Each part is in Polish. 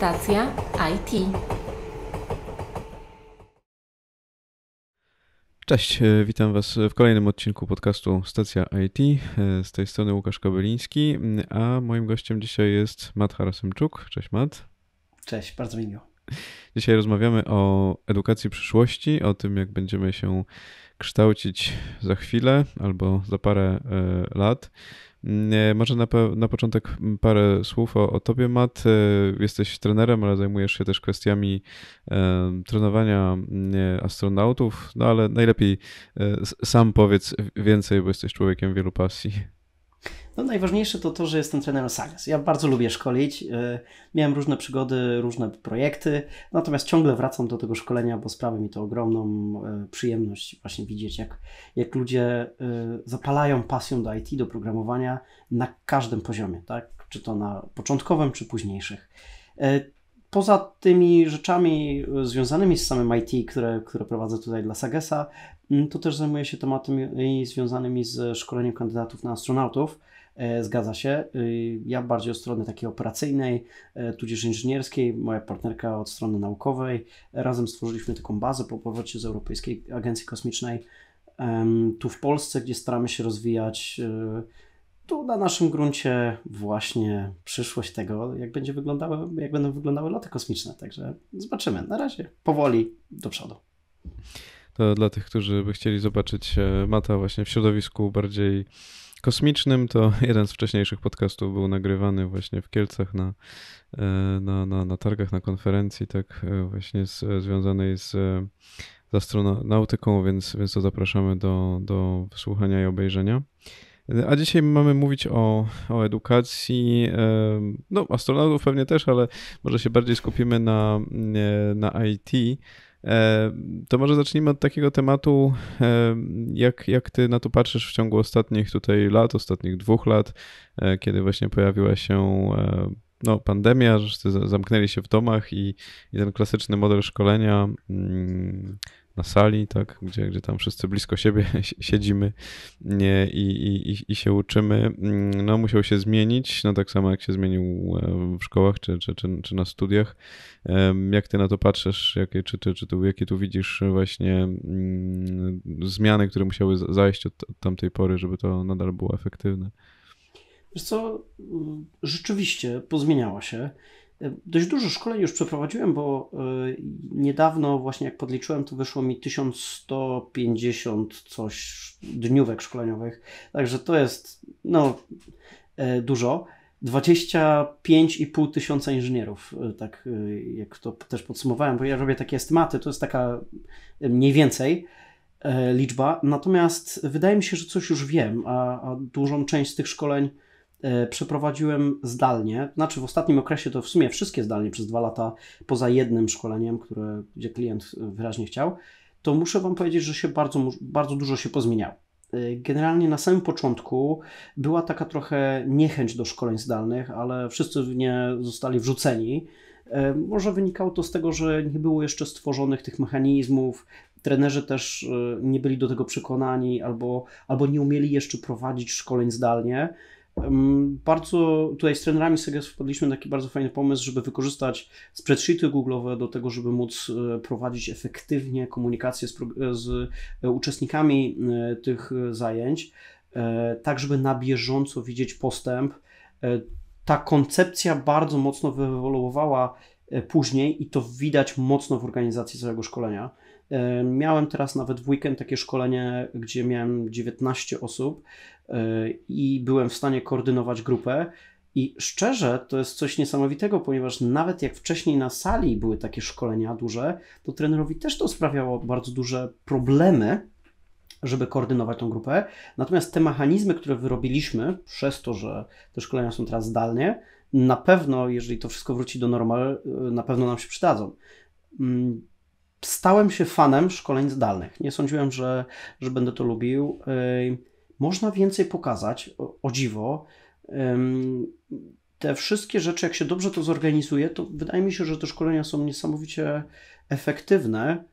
Stacja IT. Cześć, e, witam Was w kolejnym odcinku podcastu Stacja IT. E, z tej strony Łukasz Kobyliński, mm, a moim gościem dzisiaj jest Mat Harasymczuk. Cześć Mat. Cześć, bardzo mi miło. Dzisiaj rozmawiamy o edukacji przyszłości, o tym jak będziemy się kształcić za chwilę albo za parę e, lat. Mm, e, może na, na początek parę słów o, o tobie, Matt. E, jesteś trenerem, ale zajmujesz się też kwestiami e, trenowania mm, astronautów, no ale najlepiej sam powiedz więcej, bo jesteś człowiekiem wielu pasji. No, najważniejsze to to, że jestem trenerem Sages. Ja bardzo lubię szkolić. Y, miałem różne przygody, różne projekty, natomiast ciągle wracam do tego szkolenia, bo sprawia mi to ogromną e, przyjemność właśnie widzieć, jak, jak ludzie y, zapalają pasją do IT, do programowania na każdym poziomie, tak? czy to na początkowym, czy późniejszych. E, poza tymi rzeczami y, związanymi z samym IT, które, które prowadzę tutaj dla Sagesa, Mm, to też zajmuje się tematami związanymi z szkoleniem kandydatów na astronautów. E, zgadza się. E, ja bardziej od strony takiej operacyjnej, e, tudzież inżynierskiej, moja partnerka od strony naukowej. Razem stworzyliśmy taką bazę po powrocie z Europejskiej Agencji Kosmicznej tu w Polsce, gdzie staramy się rozwijać tu na naszym gruncie właśnie przyszłość tego, jak, będzie wyglądały, jak będą wyglądały loty kosmiczne. Także zobaczymy. Na razie powoli do przodu dla tych, którzy by chcieli zobaczyć e, Mata właśnie w środowisku bardziej kosmicznym, to jeden z wcześniejszych podcastów był nagrywany właśnie w Kielcach na, e, na, na, na targach, na konferencji, tak e, właśnie z, związanej z, z astronautyką, więc, więc to zapraszamy do, do wysłuchania i obejrzenia. A dzisiaj mamy mówić o, o edukacji, no astronautów pewnie też, ale może się bardziej skupimy na, na IT, E, to może zacznijmy od takiego tematu, e, jak, jak ty na to patrzysz w ciągu ostatnich tutaj lat, ostatnich dwóch lat, e, kiedy właśnie pojawiła się no, pandemia, że zamknęli się w domach i, i ten klasyczny model szkolenia mm, na sali, tak, gdzie, gdzie tam wszyscy blisko siebie siedzimy i, i, i się uczymy, mm, no musiał się zmienić, no tak samo jak się zmienił e, w szkołach czy, czy, czy, czy na studiach. Jak ty na to patrzysz, jakie, czy, czy, czy tu, jakie tu widzisz właśnie mm, zmiany, które musiały zajść od, od tamtej pory, żeby to nadal było efektywne? Wiesz co, mm, rzeczywiście pozmieniało się. Dość dużo szkoleń już przeprowadziłem, bo y, niedawno, właśnie jak podliczyłem, to wyszło mi 1150 coś dniówek szkoleniowych. Także to jest no, e, dużo. 25,5 tysiąca inżynierów, e, tak e, jak to też podsumowałem, bo ja robię takie estymaty, to jest taka mniej więcej liczba. Natomiast wydaje mi się, że coś już wiem, a, a dużą część z tych szkoleń E, przeprowadziłem zdalnie. Znaczy w ostatnim okresie to w sumie wszystkie zdalnie przez dwa lata, poza jednym szkoleniem, które, gdzie klient e, wyraźnie chciał, to muszę Wam powiedzieć, że się bardzo, bardzo dużo się pozmieniało. E, generalnie na samym początku była taka trochę niechęć do szkoleń zdalnych, ale wszyscy w nie zostali wrzuceni. Może wynikało to z tego, że nie było jeszcze stworzonych tych mechanizmów, trenerzy też nie byli do tego przekonani albo, albo nie umieli jeszcze prowadzić szkoleń zdalnie bardzo tutaj z trenerami Seges wpadliśmy taki bardzo fajny pomysł, żeby wykorzystać spreadsheety Google'owe do tego, żeby móc e, prowadzić efektywnie komunikację z, z e, uczestnikami e, tych zajęć, tak żeby na bieżąco widzieć postęp. Ta koncepcja bardzo mocno wyewoluowała później i to widać mocno w organizacji całego szkolenia E, miałem teraz nawet w weekend takie szkolenie, gdzie miałem 19 osób e, i byłem w stanie koordynować grupę. I szczerze, to jest coś niesamowitego, ponieważ nawet jak wcześniej na sali były takie szkolenia duże, to trenerowi też to sprawiało bardzo duże problemy, żeby koordynować tą grupę. Natomiast te mechanizmy, które wyrobiliśmy, przez to, że te szkolenia są teraz zdalnie, na pewno, jeżeli to wszystko wróci do normal, e, na pewno nam się przydadzą. Mm, stałem się fanem szkoleń zdalnych. Nie sądziłem, że, że będę to lubił. Można więcej pokazać, o, o dziwo. Te wszystkie rzeczy, jak się dobrze to zorganizuje, to wydaje mi się, że te szkolenia są niesamowicie efektywne.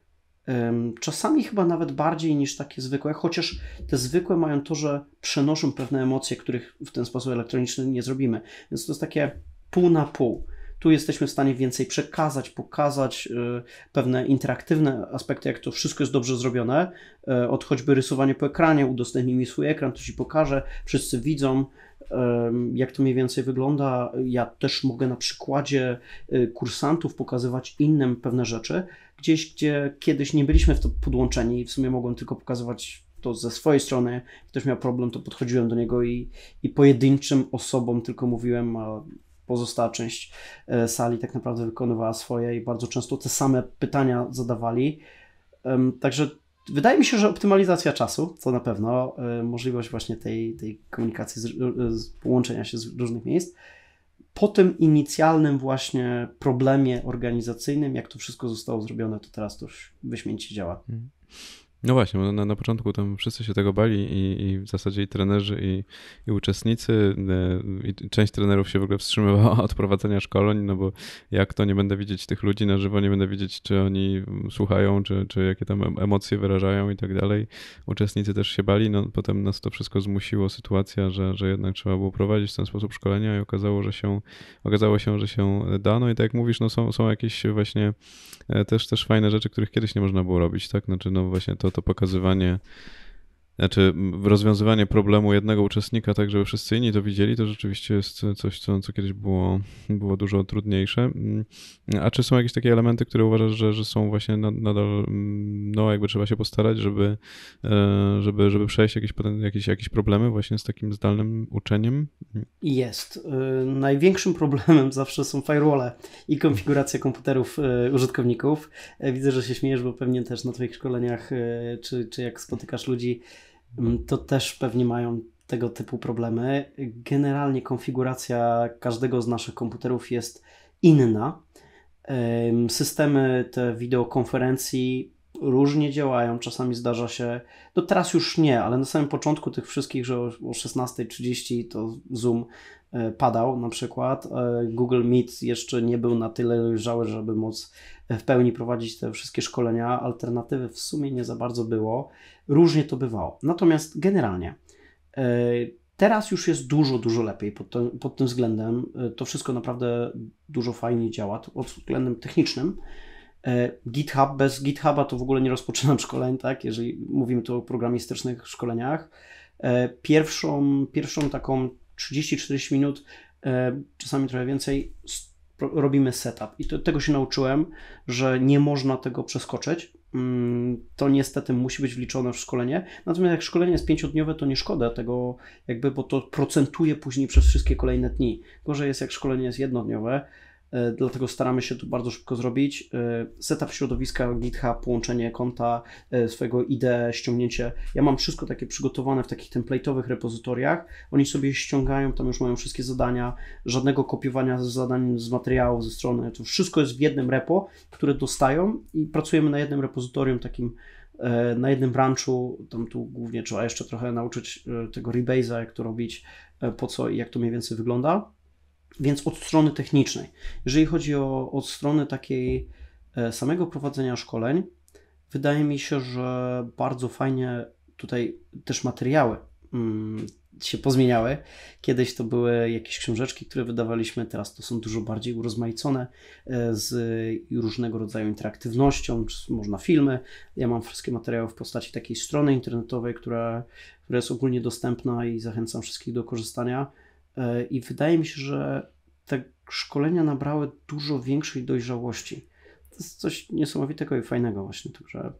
Czasami chyba nawet bardziej niż takie zwykłe, chociaż te zwykłe mają to, że przenoszą pewne emocje, których w ten sposób elektroniczny nie zrobimy. Więc to jest takie pół na pół. Tu jesteśmy w stanie więcej przekazać, pokazać y, pewne interaktywne aspekty, jak to wszystko jest dobrze zrobione. Y, od choćby rysowanie po ekranie, udostępnij mi swój ekran, to ci pokażę, wszyscy widzą jak to mniej więcej wygląda. Ja też mogę na przykładzie y, kursantów pokazywać innym pewne rzeczy, gdzieś gdzie kiedyś nie byliśmy w to podłączeni i w sumie mogłem tylko pokazywać to ze swojej strony. Ktoś miał problem, to podchodziłem do niego i, i pojedynczym osobom tylko mówiłem, a pozostała część e, sali tak naprawdę wykonywała swoje i bardzo często te same pytania zadawali. Także wydaje mi się, że optymalizacja czasu, to na pewno, e, możliwość właśnie tej, tej komunikacji, z, z połączenia się z różnych miejsc. Po tym inicjalnym właśnie problemie organizacyjnym, jak to wszystko zostało zrobione, to teraz to już wyśmienicie działa. Hmm. No właśnie, na, na początku tam wszyscy się tego bali i, i w zasadzie i trenerzy, i, i uczestnicy, e, i część trenerów się w ogóle wstrzymywała od prowadzenia szkoleń, no bo jak to, nie będę widzieć tych ludzi na żywo, nie będę widzieć, czy oni słuchają, czy, czy jakie tam emocje wyrażają i tak dalej. Uczestnicy też się bali, no potem nas to wszystko zmusiło, sytuacja, że, że jednak trzeba było prowadzić w ten sposób szkolenia i okazało, że się, okazało się, że się e, da, no i tak jak mówisz, no są, są jakieś właśnie e, też, też fajne rzeczy, których kiedyś nie można było robić, tak, znaczy no właśnie to to to pokazywanie znaczy rozwiązywanie problemu jednego uczestnika tak, żeby wszyscy inni to widzieli, to rzeczywiście jest coś, co, co kiedyś było, było dużo trudniejsze. Mm, a czy są jakieś takie elementy, które uważasz, że, że są właśnie nadal, mm, no jakby trzeba się postarać, żeby, e, żeby, żeby przejść jakieś, jakieś, jakieś problemy właśnie z takim zdalnym uczeniem? Jest. E, największym problemem zawsze są firewall i konfiguracja komputerów e, użytkowników. Widzę, że się śmiejesz, bo pewnie też na twoich szkoleniach, czy, czy jak spotykasz ludzi, Mm, to też pewnie mają tego typu problemy. Generalnie konfiguracja każdego z naszych komputerów jest inna. Systemy te wideokonferencji różnie działają, czasami zdarza się, no teraz już nie, ale na samym początku tych wszystkich, że o 16.30 to Zoom E, padał na przykład. E, Google Meet jeszcze nie był na tyle dojrzały, żeby móc w pełni prowadzić te wszystkie szkolenia. Alternatywy w sumie nie za bardzo było. Różnie to bywało. Natomiast generalnie e, teraz już jest dużo, dużo lepiej pod, te, pod tym względem. To wszystko naprawdę dużo fajnie działa pod względem technicznym. GitHub, bez GitHuba to w ogóle nie rozpoczynam szkoleń, tak? Jeżeli mówimy tu o programistycznych szkoleniach. Pierwszą, pierwszą taką 30-40 minut, e, czasami trochę więcej, robimy setup. I to, tego się nauczyłem, że nie można tego przeskoczyć. Mm, to niestety musi być wliczone w szkolenie. Natomiast jak szkolenie jest pięciodniowe, to nie szkoda tego, jakby, bo to procentuje później przez wszystkie kolejne dni. Gorzej jest, jak szkolenie jest jednodniowe, E, dlatego staramy się to bardzo szybko zrobić. E, setup środowiska GitHub, połączenie konta, e, swojego IDE, ściągnięcie. Ja mam wszystko takie przygotowane w takich template'owych repozytoriach. Oni sobie ściągają, tam już mają wszystkie zadania, żadnego kopiowania z zadań, z materiału, ze strony. To wszystko jest w jednym repo, które dostają i pracujemy na jednym repozytorium takim na jednym branchu, tam tu głównie trzeba jeszcze trochę nauczyć tego rebase'a, jak to robić, po co i jak to mniej więcej wygląda więc od strony technicznej. Jeżeli chodzi o od strony takiej e, samego prowadzenia szkoleń, wydaje mi się, że bardzo fajnie tutaj też materiały mm, się pozmieniały. Kiedyś to były jakieś książeczki, które wydawaliśmy, teraz to są dużo bardziej urozmaicone e, z różnego rodzaju interaktywnością, można filmy. Ja mam wszystkie materiały w postaci takiej strony internetowej, która, która jest ogólnie dostępna i zachęcam wszystkich do korzystania. E, I wydaje mi się, że te szkolenia nabrały dużo większej dojrzałości. To jest coś niesamowitego i fajnego właśnie. że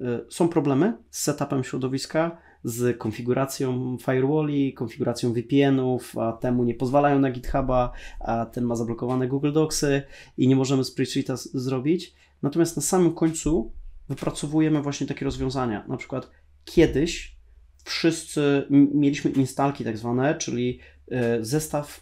e, są problemy z setupem środowiska, z konfiguracją firewalli, konfiguracją VPN-ów, a temu nie pozwalają na GitHuba, a ten ma zablokowane Google Docsy i nie możemy spreadsheeta zrobić. Natomiast na samym końcu wypracowujemy właśnie takie rozwiązania. Na przykład kiedyś wszyscy mieliśmy instalki tak zwane, czyli E, zestaw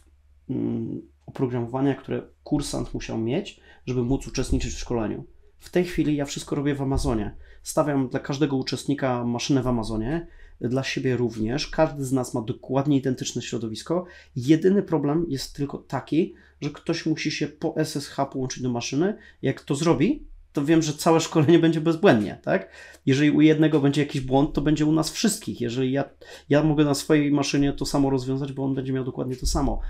mm, oprogramowania, które kursant musiał mieć, żeby móc uczestniczyć w szkoleniu. W tej chwili ja wszystko robię w Amazonie. Stawiam dla każdego uczestnika maszynę w Amazonie, dla siebie również. Każdy z nas ma dokładnie identyczne środowisko. Jedyny problem jest tylko taki, że ktoś musi się po SSH połączyć do maszyny. Jak to zrobi, to wiem, że całe szkolenie będzie bezbłędnie, tak? Jeżeli u jednego będzie jakiś błąd, to będzie u nas wszystkich. Jeżeli ja, ja mogę na swojej maszynie to samo rozwiązać, bo on będzie miał dokładnie to samo.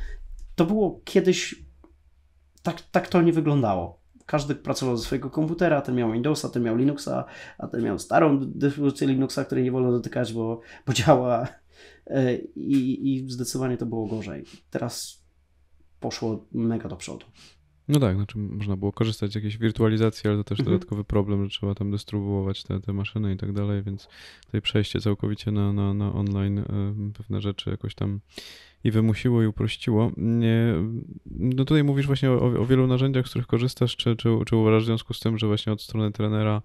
To było kiedyś, tak, tak to nie wyglądało każdy pracował ze swojego komputera, ten miał Windowsa, ten miał Linuxa, a ten miał starą dystrybucję Linuxa, której nie wolno dotykać, bo, bo działa e, I, i zdecydowanie to było gorzej. Teraz poszło mega do przodu. No tak, znaczy można było korzystać z jakiejś wirtualizacji, ale to też mhm. dodatkowy problem, że trzeba tam dystrybuować te, te maszyny i tak dalej, więc tutaj przejście całkowicie na, na, na online pewne rzeczy jakoś tam i wymusiło i uprościło. No tutaj mówisz właśnie o, o wielu narzędziach, z których korzystasz, czy, czy, czy uważasz w związku z tym, że właśnie od strony trenera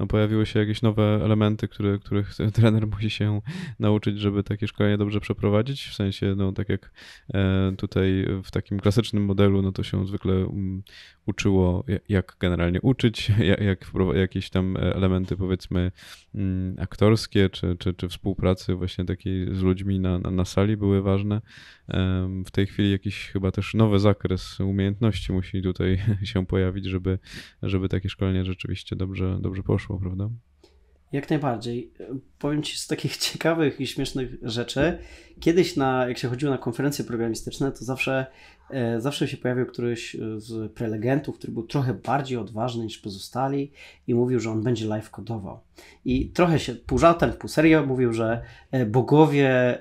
no, pojawiły się jakieś nowe elementy, które, których trener musi się nauczyć, żeby takie szkolenie dobrze przeprowadzić. W sensie, no tak jak e, tutaj w takim klasycznym modelu, no to się zwykle mm, uczyło, jak generalnie uczyć, jak, jakieś tam elementy powiedzmy mm, aktorskie, czy, czy, czy współpracy właśnie takiej z ludźmi na, na, na sali były ważne. W tej chwili jakiś chyba też nowy zakres umiejętności musi tutaj się pojawić, żeby, żeby takie szkolenie rzeczywiście dobrze, dobrze poszło prawda? Jak najbardziej. Powiem Ci z takich ciekawych i śmiesznych rzeczy. Kiedyś, na, jak się chodziło na konferencje programistyczne, to zawsze E, zawsze się pojawił któryś e, z prelegentów, który był trochę bardziej odważny niż pozostali i mówił, że on będzie live kodował. I trochę się pół żartem, pół serio mówił, że e, bogowie,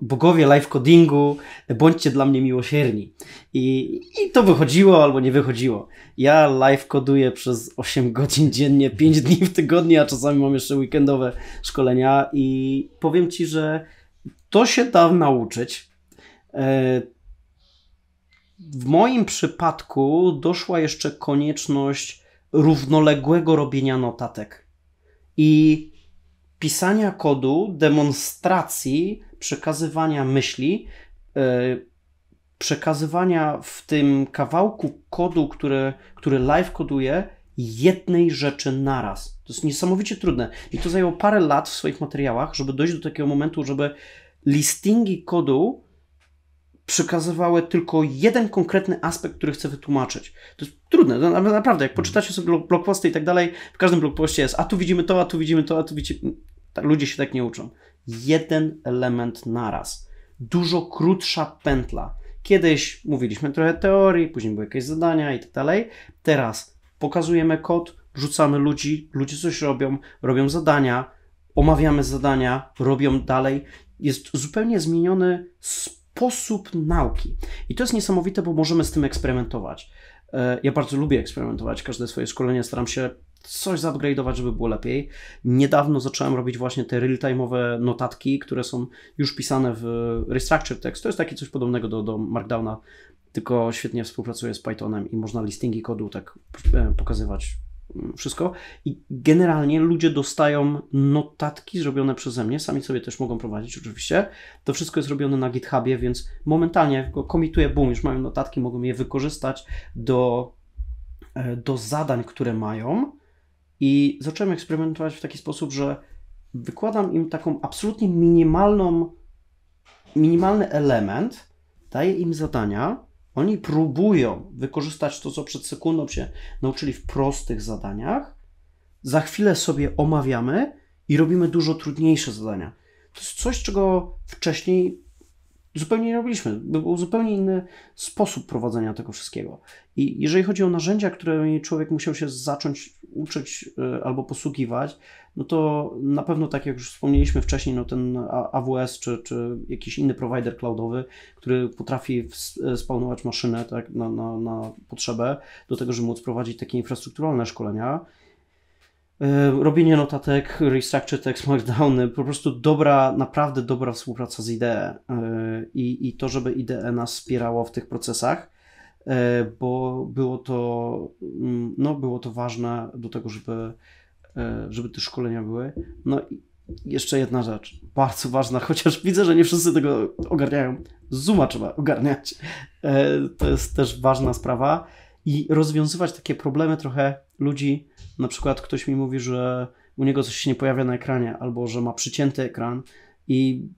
bogowie live codingu, bądźcie dla mnie miłosierni. I, I to wychodziło albo nie wychodziło. Ja live koduję przez 8 godzin dziennie, 5 dni w tygodniu, a czasami mam jeszcze weekendowe szkolenia i powiem Ci, że to się da nauczyć w moim przypadku doszła jeszcze konieczność równoległego robienia notatek i pisania kodu, demonstracji, przekazywania myśli, yy, przekazywania w tym kawałku kodu, który, który live koduje, jednej rzeczy naraz. To jest niesamowicie trudne. I to zajęło parę lat w swoich materiałach, żeby dojść do takiego momentu, żeby listingi kodu przekazywały tylko jeden konkretny aspekt, który chcę wytłumaczyć. To jest trudne, to naprawdę, jak mhm. poczytacie sobie blogposty i tak dalej, w każdym blogpoście jest, a tu widzimy to, a tu widzimy to, a tu widzimy... Mm, tak, ludzie się tak nie uczą. Jeden element naraz. Dużo krótsza pętla. Kiedyś mówiliśmy trochę teorii, później były jakieś zadania i tak dalej. Teraz pokazujemy kod, rzucamy ludzi, ludzie coś robią, robią zadania, omawiamy zadania, robią dalej. Jest zupełnie zmieniony sposób sposób nauki. I to jest niesamowite, bo możemy z tym eksperymentować. E, ja bardzo lubię eksperymentować. Każde swoje szkolenie staram się coś zupgrade'ować, żeby było lepiej. Niedawno zacząłem robić właśnie te real-time'owe notatki, które są już pisane w Restructure Text. To jest takie coś podobnego do, do Markdowna, tylko świetnie współpracuje z Pythonem i można listingi kodu tak e, pokazywać wszystko. I generalnie ludzie dostają notatki zrobione przeze mnie, sami sobie też mogą prowadzić oczywiście. To wszystko jest robione na GitHubie, więc momentalnie go komituję, boom, już mają notatki, mogą je wykorzystać do, e, do zadań, które mają. I zacząłem eksperymentować w taki sposób, że wykładam im taką absolutnie minimalną, minimalny element, daję im zadania, oni próbują wykorzystać to, co przed sekundą się nauczyli w prostych zadaniach. Za chwilę sobie omawiamy i robimy dużo trudniejsze zadania. To jest coś, czego wcześniej Zupełnie nie robiliśmy. Był zupełnie inny sposób prowadzenia tego wszystkiego. I jeżeli chodzi o narzędzia, którymi człowiek musiał się zacząć uczyć e, albo posługiwać, no to na pewno, tak jak już wspomnieliśmy wcześniej, no ten AWS czy, czy jakiś inny provider cloudowy, który potrafi e, spawnować maszynę tak, na, na, na potrzebę do tego, żeby móc prowadzić takie infrastrukturalne szkolenia, E, robienie notatek, restructure text, markdowny, po prostu dobra, naprawdę dobra współpraca z IDE e, i, i to, żeby IDE nas wspierało w tych procesach, e, bo było to, mm, no, było to ważne do tego, żeby, żeby te szkolenia były. No i jeszcze jedna rzecz, bardzo ważna, chociaż widzę, że nie wszyscy tego ogarniają. Zuma trzeba ogarniać. To jest też ważna sprawa i rozwiązywać takie problemy trochę ludzi. Na przykład ktoś mi mówi, że u niego coś się nie pojawia na ekranie, albo że ma przycięty ekran i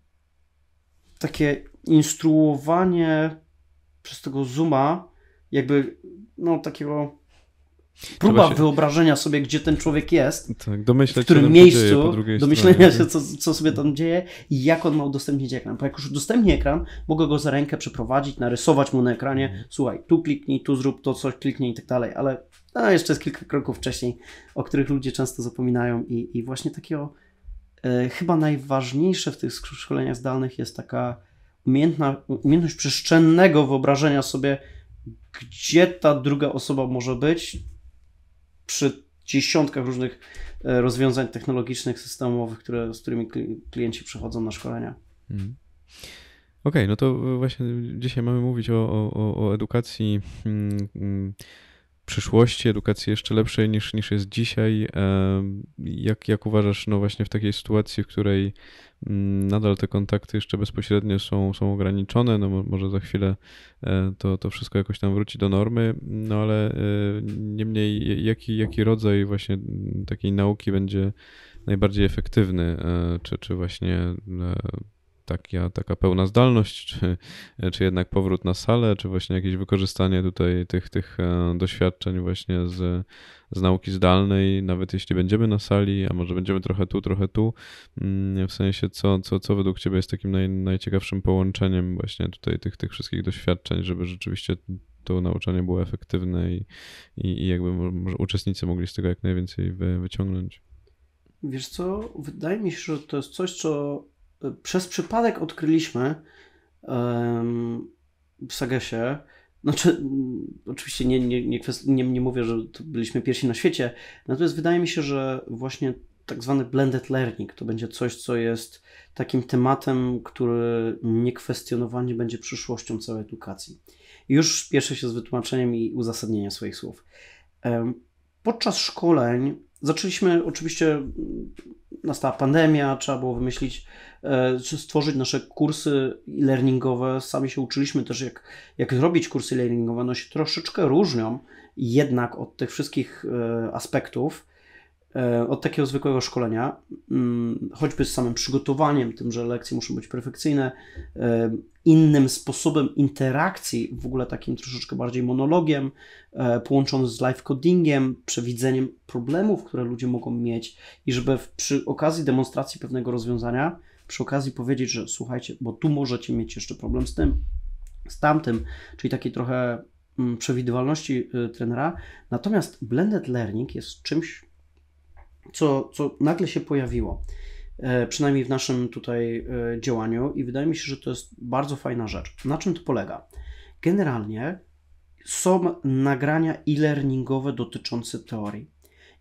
takie instruowanie przez tego Zooma, jakby no takiego Próba się... wyobrażenia sobie, gdzie ten człowiek jest, tak, w którym miejscu, dzieje, domyślenia się, co, co sobie tam dzieje i jak on ma udostępnić ekran. Bo jak już udostępni ekran, mogę go za rękę przeprowadzić, narysować mu na ekranie, mhm. słuchaj, tu kliknij, tu zrób to, coś kliknij i tak dalej, ale a jeszcze jest kilka kroków wcześniej, o których ludzie często zapominają i, i właśnie takiego e, chyba najważniejsze w tych szkoleniach zdalnych jest taka umiejętna, umiejętność przestrzennego wyobrażenia sobie, gdzie ta druga osoba może być, przy dziesiątkach różnych e, rozwiązań technologicznych, systemowych, które, z którymi klienci przychodzą na szkolenia. Mhm. Okej, okay, no to właśnie dzisiaj mamy mówić o, o, o edukacji mm, mm, przyszłości edukacji jeszcze lepszej niż, niż jest dzisiaj. Jak, jak uważasz, no właśnie w takiej sytuacji, w której mm, nadal te kontakty jeszcze bezpośrednio są, są ograniczone, no może za chwilę e, to, to wszystko jakoś tam wróci do normy, no ale e, niemniej jaki, jaki rodzaj właśnie mm, takiej nauki będzie najbardziej efektywny, e, czy, czy właśnie taka, taka pełna zdalność, czy, czy jednak powrót na salę, czy właśnie jakieś wykorzystanie tutaj tych, tych e, doświadczeń właśnie z, z nauki zdalnej, nawet jeśli będziemy na sali, a może będziemy trochę tu, trochę tu, mm, w sensie co, co, co według Ciebie jest takim naj, najciekawszym połączeniem właśnie tutaj tych, tych wszystkich doświadczeń, żeby rzeczywiście to nauczanie było efektywne i, i, i jakby może uczestnicy mogli z tego jak najwięcej wy, wyciągnąć. Wiesz co, wydaje mi się, że to jest coś, co przez przypadek odkryliśmy um, w Sagesie, znaczy, mm, oczywiście nie, nie, nie, kwest... nie, nie mówię, że byliśmy pierwsi na świecie, natomiast wydaje mi się, że właśnie tak zwany blended learning to będzie coś, co jest takim tematem, który niekwestionowanie będzie przyszłością całej edukacji. Już spieszę się z wytłumaczeniem i uzasadnieniem swoich słów. Podczas szkoleń zaczęliśmy, oczywiście nastała pandemia, trzeba było wymyślić, e, stworzyć nasze kursy e-learningowe. Sami się uczyliśmy też, jak, jak zrobić kursy e-learningowe. no się troszeczkę różnią jednak od tych wszystkich e, aspektów E, od takiego zwykłego szkolenia, mm, choćby z samym przygotowaniem, tym, że lekcje muszą być perfekcyjne, e, innym sposobem interakcji, w ogóle takim troszeczkę bardziej monologiem, e, połączonym z live codingiem, przewidzeniem problemów, które ludzie mogą mieć, i żeby przy okazji demonstracji pewnego rozwiązania, przy okazji powiedzieć, że słuchajcie, bo tu możecie mieć jeszcze problem z tym, z tamtym, czyli takiej trochę mm, przewidywalności y, trenera. Natomiast blended learning jest czymś, co, co nagle się pojawiło, e, przynajmniej w naszym tutaj e, działaniu, i wydaje mi się, że to jest bardzo fajna rzecz. Na czym to polega? Generalnie są nagrania e-learningowe dotyczące teorii.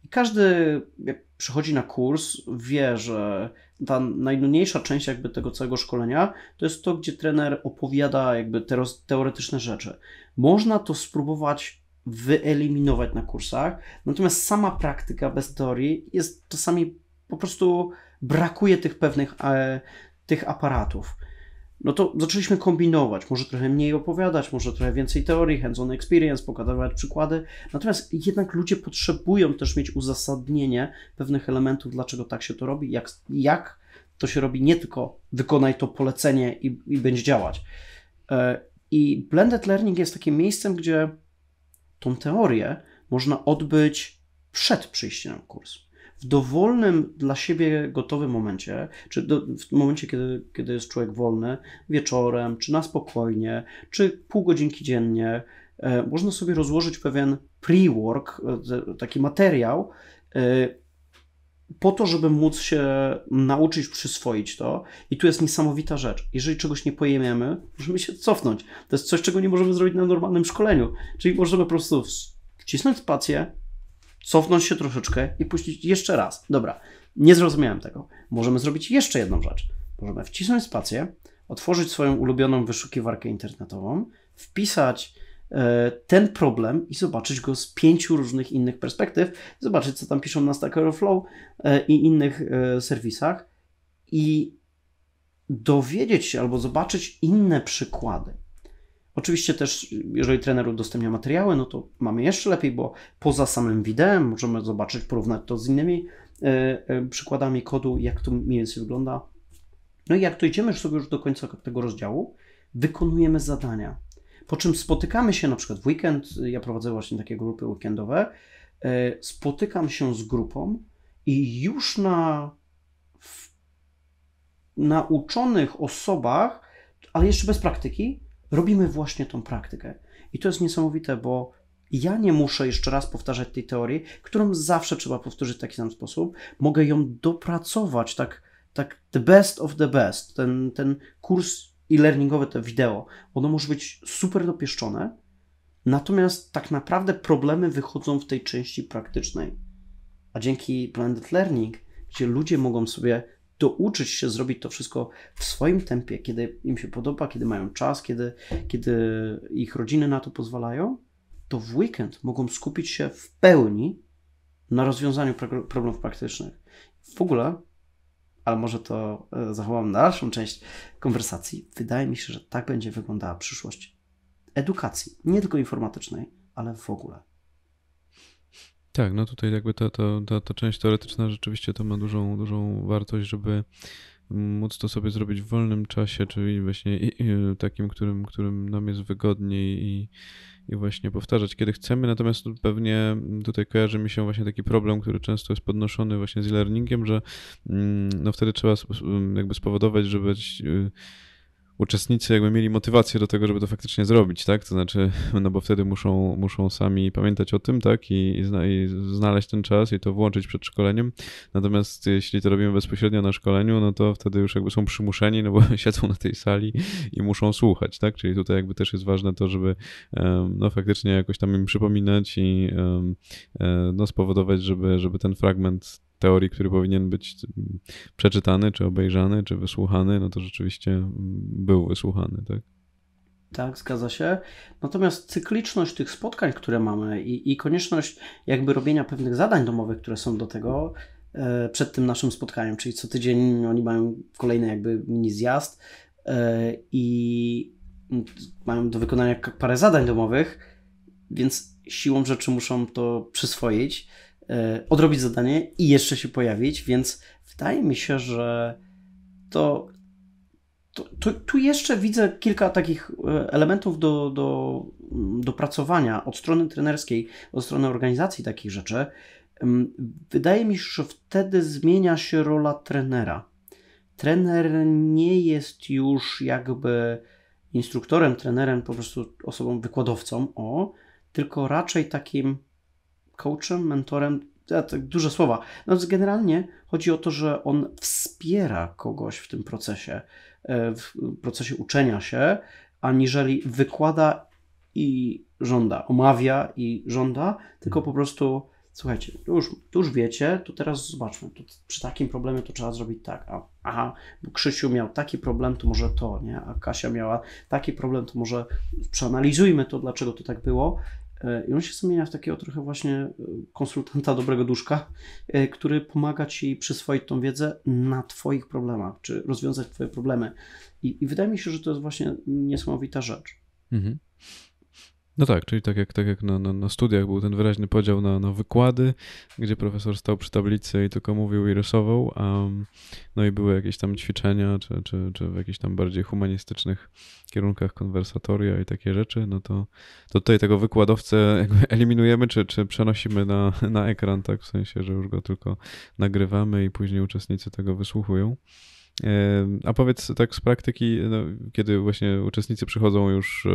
I każdy, jak przychodzi na kurs, wie, że ta najnudniejsza część jakby tego całego szkolenia to jest to, gdzie trener opowiada jakby teoretyczne rzeczy. Można to spróbować wyeliminować na kursach. Natomiast sama praktyka bez teorii jest czasami po prostu brakuje tych pewnych e, tych aparatów. No to zaczęliśmy kombinować, może trochę mniej opowiadać, może trochę więcej teorii, hands-on experience, pokazywać przykłady. Natomiast jednak ludzie potrzebują też mieć uzasadnienie pewnych elementów, dlaczego tak się to robi, jak, jak to się robi, nie tylko wykonaj to polecenie i, i będzie działać. E, I blended learning jest takim miejscem, gdzie tą teorię można odbyć przed przyjściem na kurs. W dowolnym dla siebie gotowym momencie, czy do, w momencie, kiedy, kiedy jest człowiek wolny, wieczorem, czy na spokojnie, czy pół godzinki dziennie, e, można sobie rozłożyć pewien pre-work, e, taki materiał, e, po to, żeby móc się nauczyć, przyswoić to. I tu jest niesamowita rzecz. Jeżeli czegoś nie pojmiemy, możemy się cofnąć. To jest coś, czego nie możemy zrobić na normalnym szkoleniu. Czyli możemy po prostu wcisnąć spację, cofnąć się troszeczkę i puścić jeszcze raz. Dobra, nie zrozumiałem tego. Możemy zrobić jeszcze jedną rzecz. Możemy wcisnąć spację, otworzyć swoją ulubioną wyszukiwarkę internetową, wpisać E, ten problem i zobaczyć go z pięciu różnych innych perspektyw, zobaczyć co tam piszą na Stack Overflow e, i innych e, serwisach i dowiedzieć się albo zobaczyć inne przykłady. Oczywiście też, jeżeli trener udostępnia materiały, no to mamy jeszcze lepiej, bo poza samym wideem możemy zobaczyć, porównać to z innymi przykładami kodu, jak to mniej więcej wygląda. No i jak dojdziemy już sobie już do końca tego rozdziału, wykonujemy zadania po czym spotykamy się na przykład w weekend, ja prowadzę właśnie takie grupy weekendowe, e, spotykam się z grupą i już na nauczonych osobach, ale jeszcze bez praktyki, robimy właśnie tą praktykę. I to jest niesamowite, bo ja nie muszę jeszcze raz powtarzać tej teorii, którą zawsze trzeba powtórzyć w taki sam sposób. Mogę ją dopracować, tak, tak the best of the best. Ten, ten kurs i learningowe to wideo. Ono może być super dopieszczone, natomiast tak naprawdę problemy wychodzą w tej części praktycznej. A dzięki Blended Learning, gdzie ludzie mogą sobie douczyć się zrobić to wszystko w swoim tempie, kiedy im się podoba, kiedy mają czas, kiedy, kiedy ich rodziny na to pozwalają, to w weekend mogą skupić się w pełni na rozwiązaniu problemów praktycznych. W ogóle ale może to e, zachowam na dalszą część konwersacji. Wydaje mi się, że tak będzie wyglądała przyszłość edukacji, nie tylko informatycznej, ale w ogóle. Tak, no tutaj jakby ta, ta, ta, ta część teoretyczna rzeczywiście to ma dużą, dużą wartość, żeby móc to sobie zrobić w wolnym czasie, czyli właśnie takim, którym, którym nam jest wygodniej i i właśnie powtarzać, kiedy chcemy. Natomiast pewnie tutaj kojarzy mi się właśnie taki problem, który często jest podnoszony właśnie z e-learningiem, że mm, no wtedy trzeba jakby spowodować, żeby y, uczestnicy jakby mieli motywację do tego, żeby to faktycznie zrobić, tak? To znaczy, no bo wtedy muszą, muszą sami pamiętać o tym, tak? I, I, znaleźć ten czas i to włączyć przed szkoleniem. Natomiast jeśli to robimy bezpośrednio na szkoleniu, no to wtedy już jakby są przymuszeni, no bo siedzą na tej sali i muszą słuchać, tak? Czyli tutaj jakby też jest ważne to, żeby no faktycznie jakoś tam im przypominać i e, no spowodować, żeby, żeby ten fragment teorii, który powinien być mm, przeczytany, czy obejrzany, czy wysłuchany, no to rzeczywiście mm, był wysłuchany, tak? Tak, zgadza się. Natomiast cykliczność tych spotkań, które mamy i, i konieczność jakby robienia pewnych zadań domowych, które są do tego, e, przed tym naszym spotkaniem, czyli co tydzień oni mają kolejny jakby mini zjazd e, i mają do wykonania parę zadań domowych, więc siłą rzeczy muszą to przyswoić. E, odrobić zadanie i jeszcze się pojawić, więc wydaje mi się, że to. to tu jeszcze widzę kilka takich e, elementów do, do mm, dopracowania od strony trenerskiej, od strony organizacji takich rzeczy. Wydaje mi się, że wtedy zmienia się rola trenera. Trener nie jest już jakby instruktorem, trenerem, po prostu osobą, wykładowcą, o, tylko raczej takim coachem, mentorem, tak duże słowa. No więc generalnie chodzi o to, że on wspiera kogoś w tym procesie, e, w procesie uczenia się, aniżeli wykłada i żąda, omawia i żąda, tylko po prostu słuchajcie, już, już wiecie, to teraz zobaczmy, to przy takim problemie to trzeba zrobić tak, a, aha, bo Krzysiu miał taki problem, to może to, nie, a Kasia miała taki problem, to może przeanalizujmy to, dlaczego to tak było E, I on się zmienia w takiego trochę właśnie e, konsultanta dobrego duszka, e, który pomaga ci przyswoić tą wiedzę na Twoich problemach, czy rozwiązać Twoje problemy. I, i wydaje mi się, że to jest właśnie niesamowita rzecz. Mhm. No tak, czyli tak jak, tak jak na, na, na, studiach był ten wyraźny podział na, na wykłady, gdzie profesor stał przy tablicy i tylko mówił i rysował, um, no i były jakieś tam ćwiczenia, czy, czy, czy w jakichś tam bardziej humanistycznych kierunkach konwersatoria i takie rzeczy, no to, to tutaj tego wykładowcę jakby eliminujemy, czy, czy przenosimy na, na ekran, tak, w sensie, że już go tylko nagrywamy i później uczestnicy tego wysłuchują. A powiedz tak z praktyki, no, kiedy właśnie uczestnicy przychodzą już e,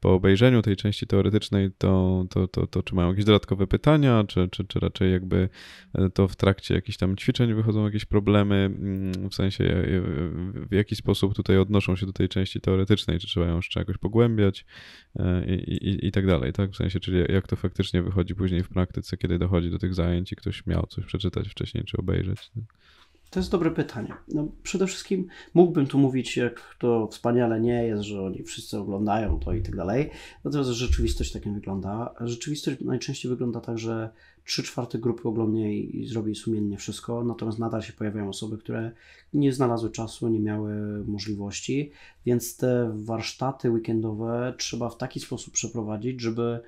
po obejrzeniu tej części teoretycznej, to, to, to, to czy mają jakieś dodatkowe pytania, czy, czy, czy raczej jakby e, to w trakcie jakichś tam ćwiczeń wychodzą jakieś problemy, mm, w sensie e, w jaki sposób tutaj odnoszą się do tej części teoretycznej, czy trzeba ją jeszcze jakoś pogłębiać i, i, i tak dalej, tak? W sensie, czyli jak to faktycznie wychodzi później w praktyce, kiedy dochodzi do tych zajęć i ktoś miał coś przeczytać wcześniej czy obejrzeć. Tak? To jest dobre pytanie. No, przede wszystkim mógłbym tu mówić, jak to wspaniale nie jest, że oni wszyscy oglądają to i tak dalej. Natomiast rzeczywistość tak nie wygląda. Rzeczywistość najczęściej wygląda tak, że 3 czwarte grupy oglądnie i zrobi sumiennie wszystko, natomiast nadal się pojawiają osoby, które nie znalazły czasu, nie miały możliwości, więc te warsztaty weekendowe trzeba w taki sposób przeprowadzić, żeby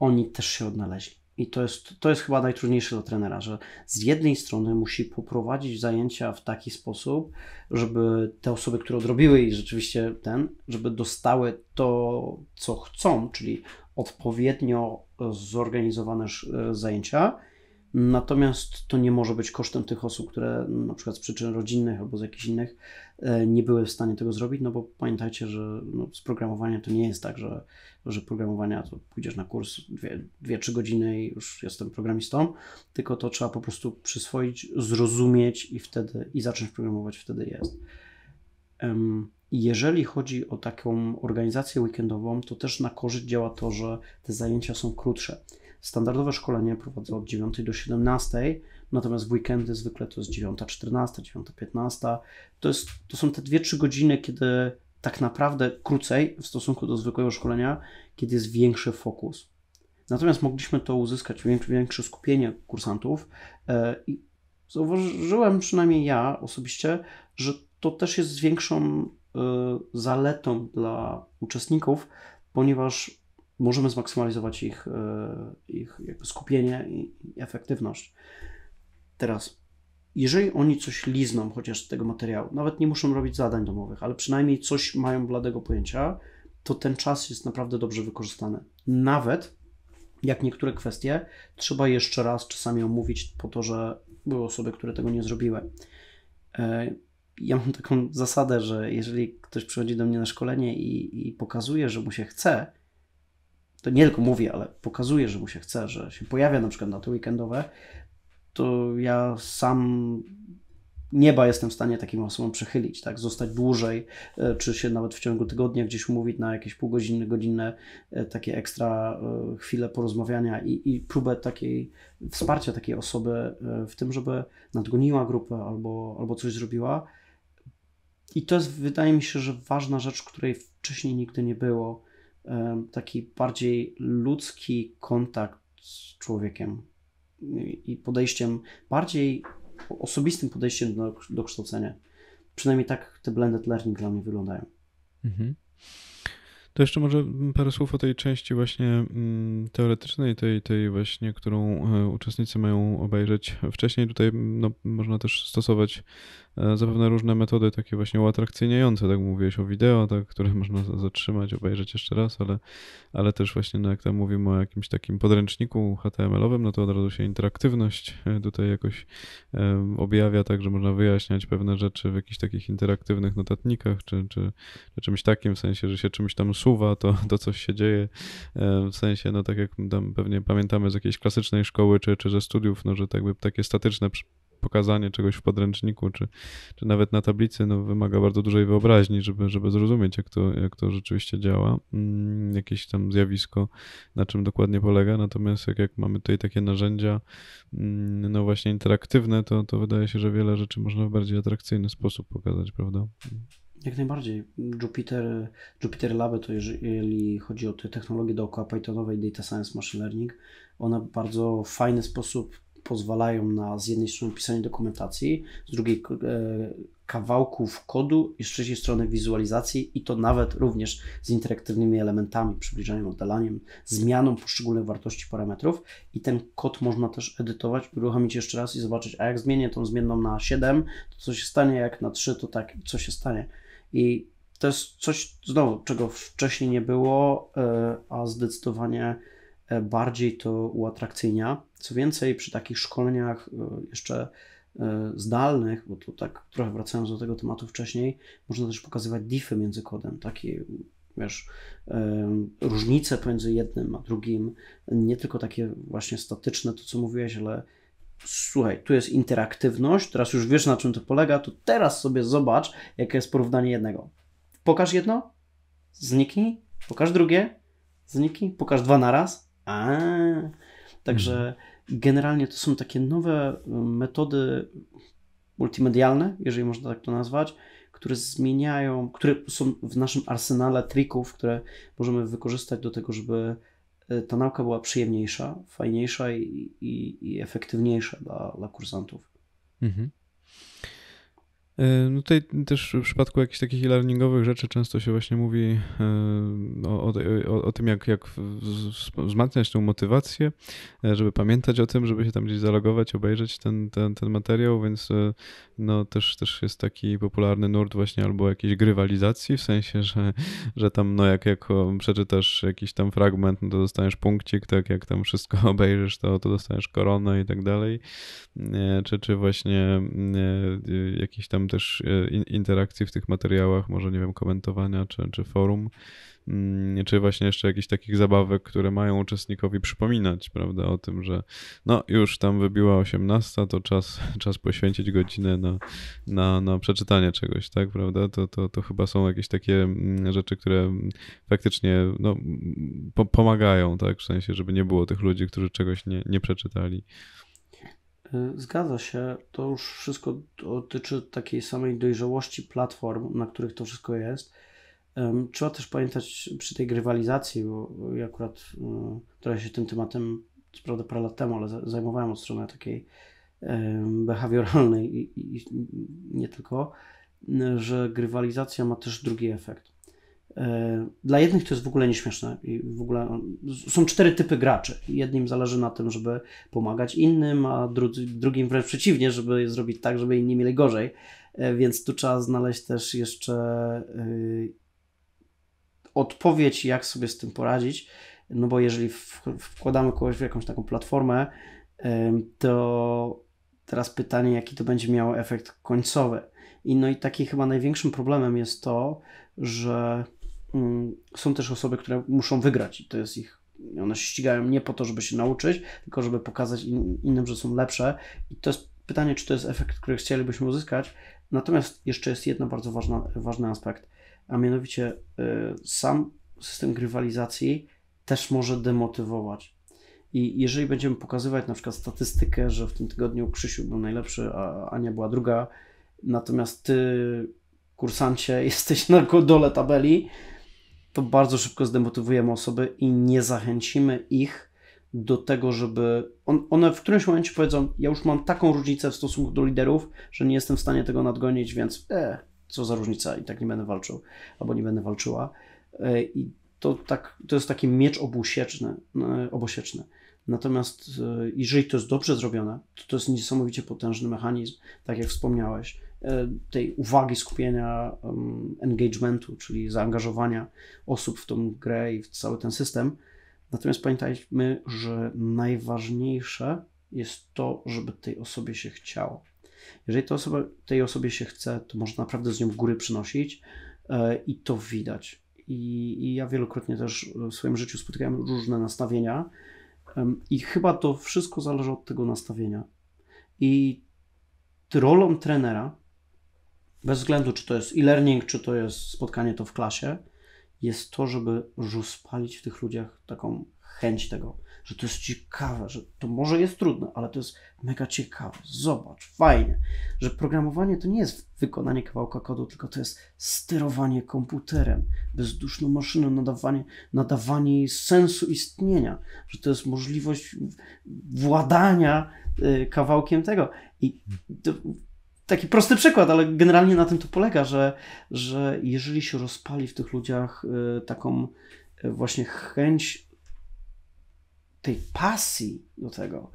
oni też się odnaleźli. I to jest, to jest chyba najtrudniejsze dla trenera, że z jednej strony musi poprowadzić zajęcia w taki sposób, żeby te osoby, które odrobiły i rzeczywiście ten, żeby dostały to, co chcą, czyli odpowiednio zorganizowane e, zajęcia. Natomiast to nie może być kosztem tych osób, które na przykład z przyczyn rodzinnych albo z jakichś innych E, nie były w stanie tego zrobić, no bo pamiętajcie, że no, z programowania to nie jest tak, że, że programowania to pójdziesz na kurs 2-3 godziny i już jestem programistą, tylko to trzeba po prostu przyswoić, zrozumieć i wtedy i zacząć programować wtedy jest. Jeżeli chodzi o taką organizację weekendową, to też na korzyść działa to, że te zajęcia są krótsze. Standardowe szkolenie prowadzę od 9 do 17, natomiast w weekendy zwykle to jest 9.14, 9.15. To, jest, to są te 2-3 godziny, kiedy tak naprawdę krócej w stosunku do zwykłego szkolenia, kiedy jest większy fokus. Natomiast mogliśmy to uzyskać, większe, skupienie kursantów e, i zauważyłem, przynajmniej ja osobiście, że to też jest z większą e, zaletą dla uczestników, ponieważ możemy zmaksymalizować ich, e, ich skupienie i efektywność. Teraz, jeżeli oni coś lizną chociaż z tego materiału, nawet nie muszą robić zadań domowych, ale przynajmniej coś mają bladego pojęcia, to ten czas jest naprawdę dobrze wykorzystany. Nawet jak niektóre kwestie trzeba jeszcze raz czasami omówić po to, że były osoby, które tego nie zrobiły. E, ja mam taką zasadę, że jeżeli ktoś przychodzi do mnie na szkolenie i, i pokazuje, że mu się chce, to nie tylko mówi, ale pokazuje, że mu się chce, że się pojawia na przykład na te weekendowe, to ja sam nieba jestem w stanie takim osobom przechylić, tak, zostać dłużej, e, czy się nawet w ciągu tygodnia gdzieś umówić na jakieś półgodzinne, godzinne e, takie ekstra e, chwile porozmawiania i, i próbę takiej wsparcia takiej osoby w tym, żeby nadgoniła grupę albo, albo coś zrobiła. I to jest, wydaje mi się, że ważna rzecz, której wcześniej nigdy nie było. Taki bardziej ludzki kontakt z człowiekiem, i podejściem, bardziej osobistym podejściem do, do kształcenia. Przynajmniej tak te blended learning dla mnie wyglądają. Mhm. To jeszcze może parę słów o tej części właśnie mm, teoretycznej, tej, tej właśnie, którą e, uczestnicy mają obejrzeć wcześniej. Tutaj no, można też stosować e, zapewne różne metody takie właśnie uatrakcyjniające, tak mówiłeś o wideo, tak, które można zatrzymać, obejrzeć jeszcze raz, ale, ale też właśnie no, jak tam mówimy o jakimś takim podręczniku HTML-owym, no to od razu się interaktywność e, tutaj jakoś objawia, tak, że można wyjaśniać pewne rzeczy w jakichś takich interaktywnych notatnikach, czy, czy, czy czymś takim, w sensie, że się czymś tam suwa, to, to coś się dzieje. E, w sensie, no tak jak tam pewnie pamiętamy z jakiejś klasycznej szkoły czy, czy ze studiów, no że tak by takie statyczne pokazanie czegoś w podręczniku, czy, czy nawet na tablicy, no, wymaga bardzo dużej wyobraźni, żeby, żeby zrozumieć, jak to, jak to rzeczywiście działa, mm, jakieś tam zjawisko, na czym dokładnie polega. Natomiast jak, jak mamy tutaj takie narzędzia, mm, no właśnie interaktywne, to, to wydaje się, że wiele rzeczy można w bardziej atrakcyjny sposób pokazać, prawda? Jak najbardziej. Jupyter, Jupiter Laby, to jeżeli chodzi o te technologie dookoła Pythonowej Data Science Machine Learning, one w bardzo fajny sposób pozwalają na z jednej strony pisanie dokumentacji, z drugiej e, kawałków kodu i z trzeciej strony wizualizacji i to nawet również z interaktywnymi elementami, przybliżaniem, oddalaniem, zmianą poszczególnych wartości parametrów i ten kod można też edytować, uruchomić jeszcze raz i zobaczyć, a jak zmienię tą zmienną na 7, to co się stanie, jak na 3, to tak, co się stanie. I to jest coś, znowu, czego wcześniej nie było, e, a zdecydowanie e, bardziej to uatrakcyjnia. Co więcej, przy takich szkoleniach e, jeszcze zdalnych, bo tu tak trochę wracając do tego tematu wcześniej, można też pokazywać diffy między kodem, takie wiesz, różnice pomiędzy jednym a drugim, nie tylko takie właśnie statyczne, to co mówiłeś, ale słuchaj, tu jest interaktywność, teraz już wiesz na czym to polega, to teraz sobie zobacz, jakie jest porównanie jednego. Pokaż jedno, zniknij, pokaż drugie, zniknij, pokaż dwa naraz. A, także mhm. generalnie to są takie nowe y, metody multimedialne, jeżeli można tak to nazwać, które zmieniają, które są w naszym arsenale trików, które możemy wykorzystać do tego, żeby Y, ta nauka była przyjemniejsza, fajniejsza i, i, i efektywniejsza dla, dla kursantów. Mhm. E, no tutaj też w przypadku jakichś takich e-learningowych rzeczy często się właśnie mówi e, o, o, o, tym, jak, jak wzmacniać tą motywację, e, żeby pamiętać o tym, żeby się tam gdzieś zalogować, obejrzeć ten, ten, ten materiał, więc no też, też jest taki popularny nurt właśnie albo jakiejś grywalizacji, w sensie, że, że tam no jak, jak przeczytasz jakiś tam fragment, no to dostaniesz punkcik, tak jak tam wszystko obejrzysz, to, to dostaniesz koronę i tak dalej, czy, czy właśnie jakiś tam też e, interakcji w tych materiałach, może nie wiem, komentowania czy, czy forum, mm, czy właśnie jeszcze jakichś takich zabawek, które mają uczestnikowi przypominać, prawda, o tym, że no już tam wybiła 18, to czas, czas poświęcić godzinę na, na, na przeczytanie czegoś, tak, prawda, to, to, to chyba są jakieś takie mm, rzeczy, które faktycznie no, mm, po, pomagają, tak, w sensie, żeby nie było tych ludzi, którzy czegoś nie, nie przeczytali. Y, zgadza się. To już wszystko dotyczy takiej samej dojrzałości platform, na których to wszystko jest. Trzeba też pamiętać przy tej grywalizacji, bo ja akurat y, trochę się tym tematem, co prawda parę lat temu, ale zajmowałem od strony takiej behawioralnej i, i, i nie tylko, y, że grywalizacja ma też drugi efekt. E, dla jednych to jest w ogóle nieśmieszne i w ogóle są cztery typy graczy. Jednym zależy na tym, żeby pomagać innym, a drugim wręcz przeciwnie, żeby zrobić tak, żeby inni mieli gorzej. E, więc tu trzeba znaleźć też jeszcze y, odpowiedź, jak sobie z tym poradzić. No bo jeżeli wkładamy kogoś w jakąś taką platformę, to teraz pytanie, jaki to będzie miało efekt końcowy. I no i taki chyba największym problemem jest to, że Mm, są też osoby, które muszą wygrać i to jest ich. One się ścigają nie po to, żeby się nauczyć, tylko żeby pokazać innym, że są lepsze. I to jest pytanie, czy to jest efekt, który chcielibyśmy uzyskać. Natomiast jeszcze jest jeden bardzo ważna, ważny aspekt, a mianowicie y, sam system grywalizacji też może demotywować. I jeżeli będziemy pokazywać na przykład statystykę, że w tym tygodniu Krzysiu był najlepszy, a Ania była druga, natomiast ty, kursancie, jesteś na dole tabeli, to bardzo szybko zdemotywujemy osoby i nie zachęcimy ich do tego, żeby on, one w którymś momencie powiedzą: Ja już mam taką różnicę w stosunku do liderów, że nie jestem w stanie tego nadgonić, więc e, co za różnica, i tak nie będę walczył, albo nie będę walczyła. E, I to, tak, to jest taki miecz obusieczny, e, no, obosieczny. Natomiast e, jeżeli to jest dobrze zrobione, to to jest niesamowicie potężny mechanizm, tak jak wspomniałeś E, tej uwagi, skupienia, engagementu, czyli zaangażowania osób w tą grę i w cały ten system. Natomiast pamiętajmy, że najważniejsze jest to, żeby tej osobie się chciało. Jeżeli to osoba, tej osobie się chce, to można naprawdę z nią w góry przynosić e, i to widać. I, I, ja wielokrotnie też w swoim życiu spotykałem różne nastawienia, i chyba to wszystko zależy od tego nastawienia. I rolą trenera bez względu czy to jest e-learning, czy to jest spotkanie to w klasie, jest to, żeby rozpalić w tych ludziach taką chęć tego, że to jest ciekawe, że to może jest trudne, ale to jest mega ciekawe. Zobacz, fajnie, że programowanie to nie jest wykonanie kawałka kodu, tylko to jest sterowanie komputerem, bezduszną maszyną, nadawanie, nadawanie jej sensu istnienia, że to jest możliwość władania y, kawałkiem tego. I to, taki prosty przykład, ale generalnie na tym to polega, że, że jeżeli się rozpali w tych ludziach y, taką y, właśnie chęć tej pasji do tego,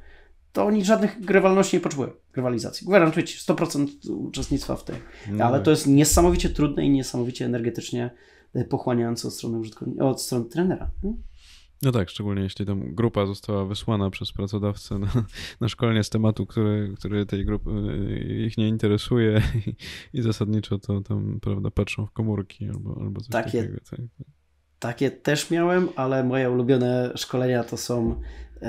to oni żadnych grywalności nie poczuły, grywalizacji. Gwarantuję ci 100% uczestnictwa w tym. No ale tak. to jest niesamowicie trudne i niesamowicie energetycznie y, pochłaniające od strony, użytkownika, od strony trenera. Hmm? No tak, szczególnie jeśli tam grupa została wysłana przez pracodawcę na, na szkolenie z tematu, który, który tej grupy y, ich nie interesuje i, i zasadniczo to tam, prawda, patrzą w komórki albo, albo coś takie, takiego. Tak. Takie też miałem, ale moje ulubione szkolenia to są yy,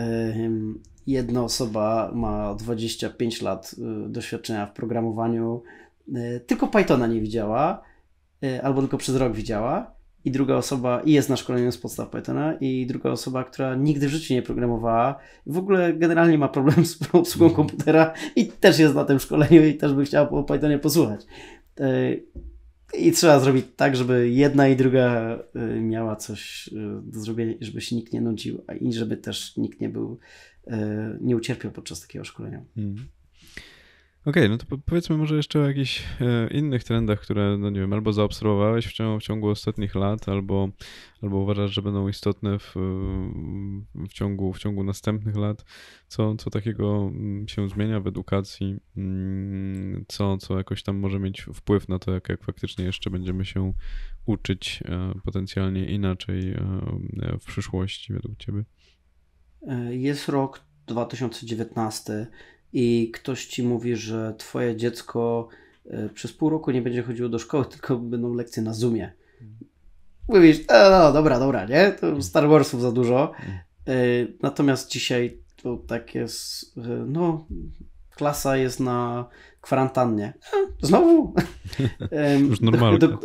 jedna osoba ma 25 lat yy, doświadczenia w programowaniu, yy, tylko Pythona nie widziała, y, albo tylko przez rok widziała i druga osoba, i jest na szkoleniu z podstaw Pythona, i druga osoba, która nigdy w życiu nie programowała, w ogóle generalnie ma problem z obsługą mhm. komputera i też jest na tym szkoleniu i też by chciała o Pythonie posłuchać. E, I trzeba zrobić tak, żeby jedna i druga e, miała coś e, do zrobienia, żeby się nikt nie nudził, i żeby też nikt nie był, nie ucierpiał podczas takiego szkolenia. Mhm okay, no to powiedzmy może jeszcze o jakichś e, innych trendach, które, no nie wiem, albo zaobserwowałeś w ciągu, w ciągu ostatnich lat, albo, albo uważasz, że będą istotne w, w, ciągu, w ciągu następnych lat. Co, co takiego mm, się zmienia w edukacji? Mm, co, co jakoś tam może mieć wpływ na to, jak, jak faktycznie jeszcze będziemy się uczyć e, potencjalnie inaczej e, w przyszłości według Ciebie? Jest rok 2019 i ktoś ci mówi, że twoje dziecko e, przez pół roku nie będzie chodziło do szkoły, tylko będą lekcje na Zoomie. Mówisz, e, no dobra, dobra, nie? To Star Warsów za dużo. Mm. E, natomiast dzisiaj to tak jest, no klasa jest na kwarantannie. E, znowu. już normalka. Do,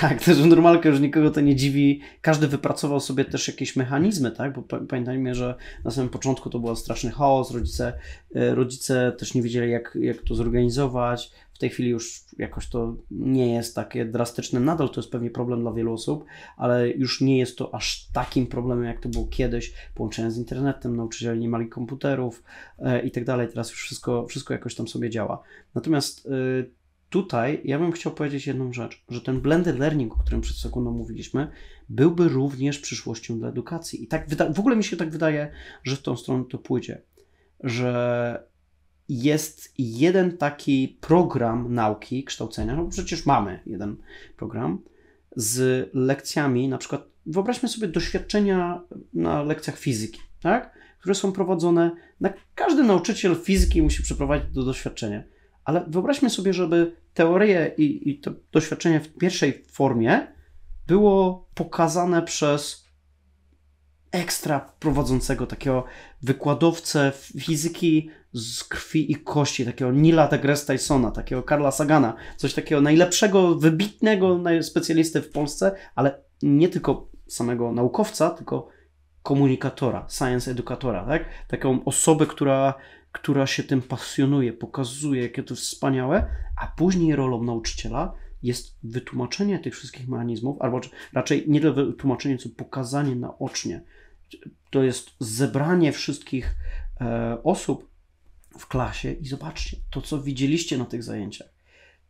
tak, też normalkę już nikogo to nie dziwi. Każdy wypracował sobie też jakieś mechanizmy, tak? Bo pamiętajmy, że na samym początku to był straszny chaos, rodzice, e, rodzice też nie wiedzieli, jak, jak to zorganizować, w tej chwili już jakoś to nie jest takie drastyczne. Nadal to jest pewnie problem dla wielu osób, ale już nie jest to aż takim problemem, jak to było kiedyś. Połączenie z internetem, nauczyciele nie mieli komputerów e, i tak dalej. Teraz już wszystko, wszystko jakoś tam sobie działa. Natomiast y, tutaj ja bym chciał powiedzieć jedną rzecz, że ten blended learning, o którym przed sekundą mówiliśmy, byłby również przyszłością dla edukacji. I tak w ogóle mi się tak wydaje, że w tą stronę to pójdzie, że jest jeden taki program nauki, kształcenia, no przecież mamy jeden program z lekcjami, na przykład wyobraźmy sobie doświadczenia na lekcjach fizyki, tak? które są prowadzone, na każdy nauczyciel fizyki musi przeprowadzić do doświadczenia, ale wyobraźmy sobie, żeby teorie i, i to doświadczenie w pierwszej formie było pokazane przez ekstra prowadzącego, takiego wykładowcę fizyki, z krwi i kości, takiego Nila deGrasse Tysona, takiego Karla Sagana, coś takiego najlepszego, wybitnego specjalisty w Polsce, ale nie tylko samego naukowca, tylko komunikatora, science edukatora, tak? Taką osobę, która, która się tym pasjonuje, pokazuje, jakie to wspaniałe, a później rolą nauczyciela jest wytłumaczenie tych wszystkich mechanizmów, albo raczej nie do wytłumaczenie, co pokazanie naocznie. To jest zebranie wszystkich e, osób, w klasie i zobaczcie, to co widzieliście na tych zajęciach,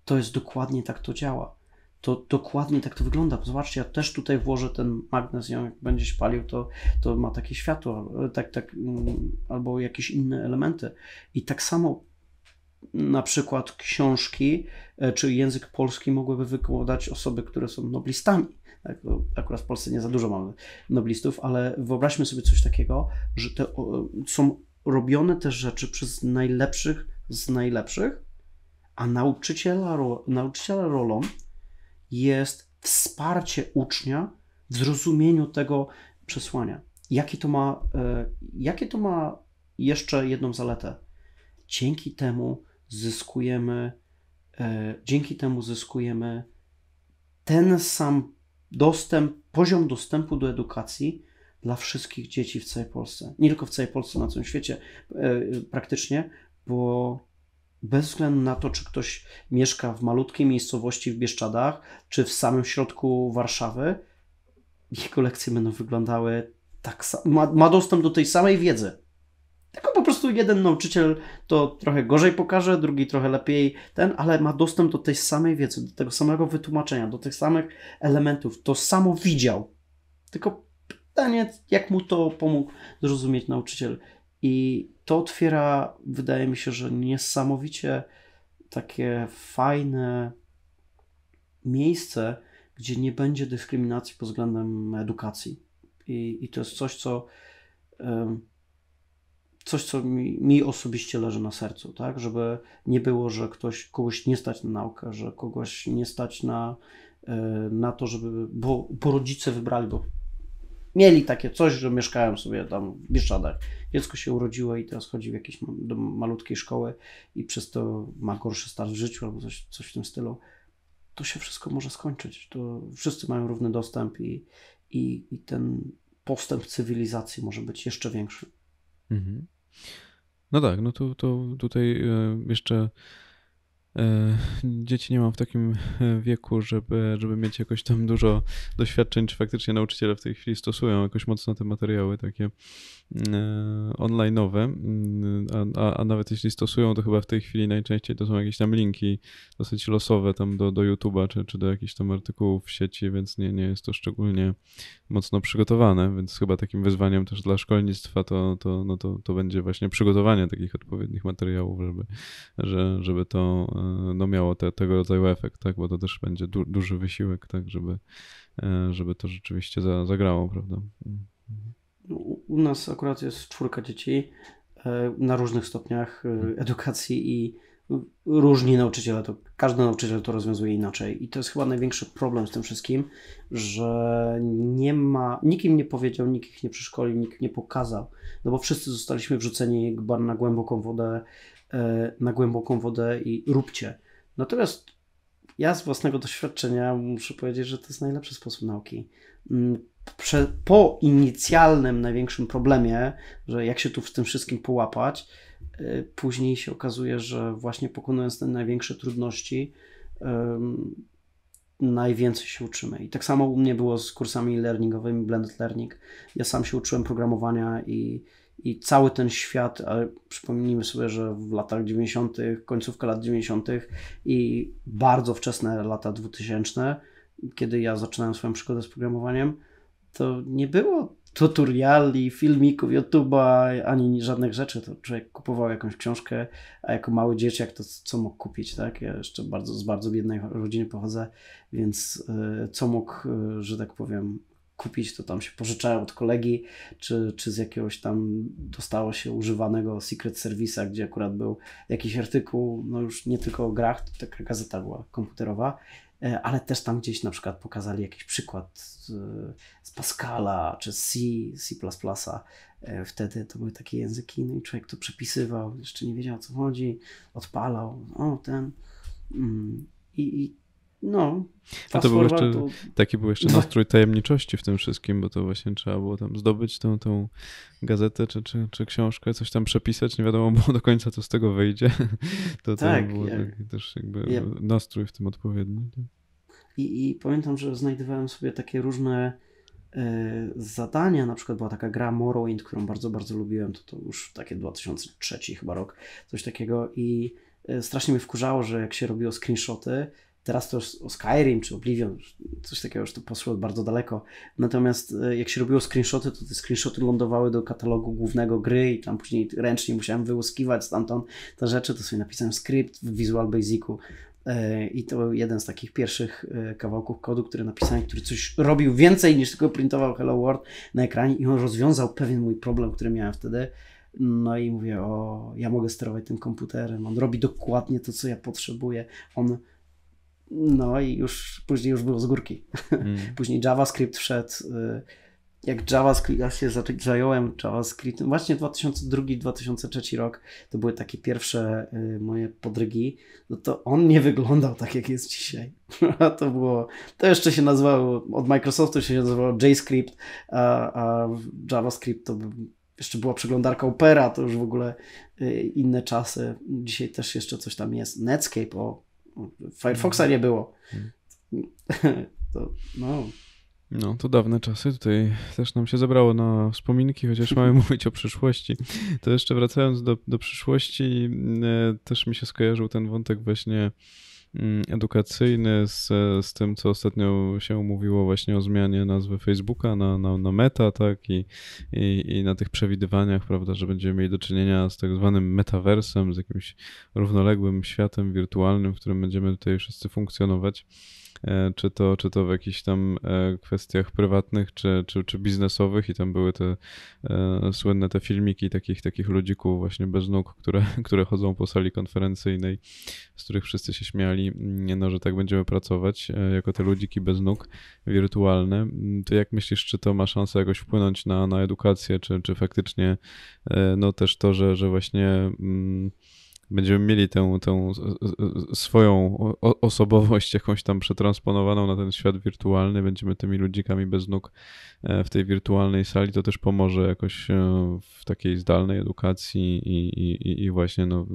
to jest dokładnie tak to działa. To dokładnie tak to wygląda. Zobaczcie, ja też tutaj włożę ten magnes i on jak będzie się palił, to, to ma takie światło, tak, tak, mm, albo jakieś inne elementy. I tak samo na przykład książki e, czy język polski mogłyby wykładać osoby, które są noblistami. Tak, akurat w Polsce nie za dużo mamy noblistów, ale wyobraźmy sobie coś takiego, że te są robione też rzeczy przez najlepszych z najlepszych, a nauczyciela, nauczyciela rolą jest wsparcie ucznia w zrozumieniu tego przesłania. Jakie to ma, e, jakie to ma jeszcze jedną zaletę? Dzięki temu zyskujemy, e, dzięki temu zyskujemy ten sam dostęp, poziom dostępu do edukacji, dla wszystkich dzieci w całej Polsce. Nie tylko w całej Polsce, na całym świecie e, praktycznie, bo bez względu na to, czy ktoś mieszka w malutkiej miejscowości w Bieszczadach, czy w samym środku Warszawy, jego lekcje będą wyglądały tak samo. Ma, ma dostęp do tej samej wiedzy. Tylko po prostu jeden nauczyciel to trochę gorzej pokaże, drugi trochę lepiej ten, ale ma dostęp do tej samej wiedzy, do tego samego wytłumaczenia, do tych samych elementów. To samo widział. Tylko Pytanie, jak mu to pomógł zrozumieć nauczyciel. I to otwiera, wydaje mi się, że niesamowicie takie fajne miejsce, gdzie nie będzie dyskryminacji pod względem edukacji. I, i to jest coś, co. Um, coś, co mi, mi, osobiście leży na sercu, tak? Żeby nie było, że ktoś, kogoś nie stać na naukę, że kogoś nie stać na, e, na to, żeby, bo, bo rodzice wybrali, bo mieli takie coś, że mieszkałem sobie tam w Bieszczadach. Dziecko się urodziło i teraz chodzi w jakieś do malutkiej szkoły i przez to ma gorszy start w życiu albo coś, coś w tym stylu. To się wszystko może skończyć. To wszyscy mają równy dostęp i, i, i ten postęp cywilizacji może być jeszcze większy. Mhm. No tak, no to, to tutaj e, jeszcze E, dzieci nie mam w takim e, wieku, żeby, żeby mieć jakoś tam dużo doświadczeń, czy faktycznie nauczyciele w tej chwili stosują jakoś mocno te materiały takie e, online'owe, mm, a, a, a, nawet jeśli stosują, to chyba w tej chwili najczęściej to są jakieś tam linki dosyć losowe tam do, do YouTube'a, czy, czy do jakichś tam artykułów w sieci, więc nie, nie jest to szczególnie mocno przygotowane, więc chyba takim wyzwaniem też dla szkolnictwa to, to, no to, to będzie właśnie przygotowanie takich odpowiednich materiałów, żeby, że, żeby to no miało te, tego rodzaju efekt, tak? Bo to też będzie du, duży wysiłek, tak, żeby, e, żeby to rzeczywiście za, zagrało, prawda? U nas akurat jest czwórka dzieci e, na różnych stopniach e, mhm. edukacji i różni nauczyciele, to każdy nauczyciel to rozwiązuje inaczej. I to jest chyba największy problem z tym wszystkim, że nie ma, nikt im nie powiedział, nikt ich nie przeszkolił, nikt nie pokazał, no bo wszyscy zostaliśmy wrzuceni na głęboką wodę E, na głęboką wodę i róbcie. Natomiast ja z własnego doświadczenia muszę powiedzieć, że to jest najlepszy sposób nauki. Mm, po inicjalnym największym problemie, że jak się tu w tym wszystkim połapać, e, później się okazuje, że właśnie pokonując te największe trudności, najwięcej się uczymy. I tak samo u mnie było z kursami learningowymi, blended learning. Ja sam się uczyłem programowania i i cały ten świat, przypomnijmy sobie, że w latach 90., końcówka lat 90. i bardzo wczesne lata 2000, kiedy ja zaczynałem swoją przygodę z programowaniem, to nie było tutoriali, filmików YouTube'a, ani żadnych rzeczy. To człowiek kupował jakąś książkę, a jako mały dzieciak to co mógł kupić, tak? Ja jeszcze bardzo, z bardzo biednej rodziny pochodzę, więc y, co mógł, y, że tak powiem, kupić, to tam się pożyczają od kolegi, czy, czy z jakiegoś tam dostało się używanego Secret Service'a, gdzie akurat był jakiś artykuł, no już nie tylko o grach, to taka gazeta była komputerowa, e, ale też tam gdzieś na przykład pokazali jakiś przykład z, z Pascala czy z C, C++. E, wtedy to były takie języki, no i człowiek to przepisywał, jeszcze nie wiedział o co chodzi, odpalał, o no ten. Mm, I, i no. A to był jeszcze, Taki był jeszcze no. nastrój tajemniczości w tym wszystkim, bo to właśnie trzeba było tam zdobyć tą, tą gazetę czy, czy, czy książkę, coś tam przepisać, nie wiadomo było do końca, co z tego wyjdzie. To, tak, był ja, też jakby ja... nastrój w tym odpowiedni. Tak? I, I pamiętam, że znajdowałem sobie takie różne y, zadania, na przykład była taka gra Morrowind, którą bardzo, bardzo lubiłem, to, to już takie 2003 chyba rok, coś takiego i e, strasznie mnie wkurzało, że jak się robiło screenshoty, Teraz to już o Skyrim czy Oblivion, coś takiego już to poszło bardzo daleko. Natomiast e, jak się robiło screenshoty, to te screenshoty lądowały do katalogu głównego gry i tam później ręcznie musiałem wyłuskiwać stamtąd te rzeczy. To sobie napisałem skrypt w Visual Basicu e, i to był jeden z takich pierwszych e, kawałków kodu, który napisałem, który coś robił więcej niż tylko printował Hello World na ekranie i on rozwiązał pewien mój problem, który miałem wtedy. No i mówię, o, ja mogę sterować tym komputerem, on robi dokładnie to, co ja potrzebuję, on no i już później już było z górki. Mm. Później JavaScript wszedł. Y, jak JavaScript, ja się zająłem JavaScript, właśnie 2002-2003 rok, to były takie pierwsze y, moje podrygi, no to on nie wyglądał tak, jak jest dzisiaj. to było, to jeszcze się nazywało, od Microsoftu się nazywało JScript, a, a JavaScript to jeszcze była przeglądarka Opera, to już w ogóle y, inne czasy. Dzisiaj też jeszcze coś tam jest. Netscape, o Firefoxa nie było. Hmm. To, no. No, to dawne czasy. Tutaj też nam się zebrało na wspominki, chociaż mamy mówić o przyszłości. To jeszcze wracając do, do przyszłości, e, też mi się skojarzył ten wątek właśnie Mm, edukacyjny z, z tym, co ostatnio się mówiło właśnie o zmianie nazwy Facebooka na, na, na meta, tak, I, i, i na tych przewidywaniach, prawda, że będziemy mieli do czynienia z tak zwanym metaversem, z jakimś równoległym światem wirtualnym, w którym będziemy tutaj wszyscy funkcjonować. E, czy to, czy to w jakichś tam e, kwestiach prywatnych, czy, czy, czy biznesowych i tam były te e, słynne te filmiki takich, takich ludzików właśnie bez nóg, które, które chodzą po sali konferencyjnej, z których wszyscy się śmiali, mm, no, że tak będziemy pracować, jako te ludziki bez nóg wirtualne. Mm, to jak myślisz, czy to ma szansę jakoś wpłynąć na, na edukację, czy, czy faktycznie no też to, że, że właśnie... Mm, będziemy mieli tę, tę swoją osobowość jakąś tam przetransponowaną na ten świat wirtualny, będziemy tymi ludzikami bez nóg e, w tej wirtualnej sali, to też pomoże jakoś e, w takiej zdalnej edukacji i, i, i właśnie no,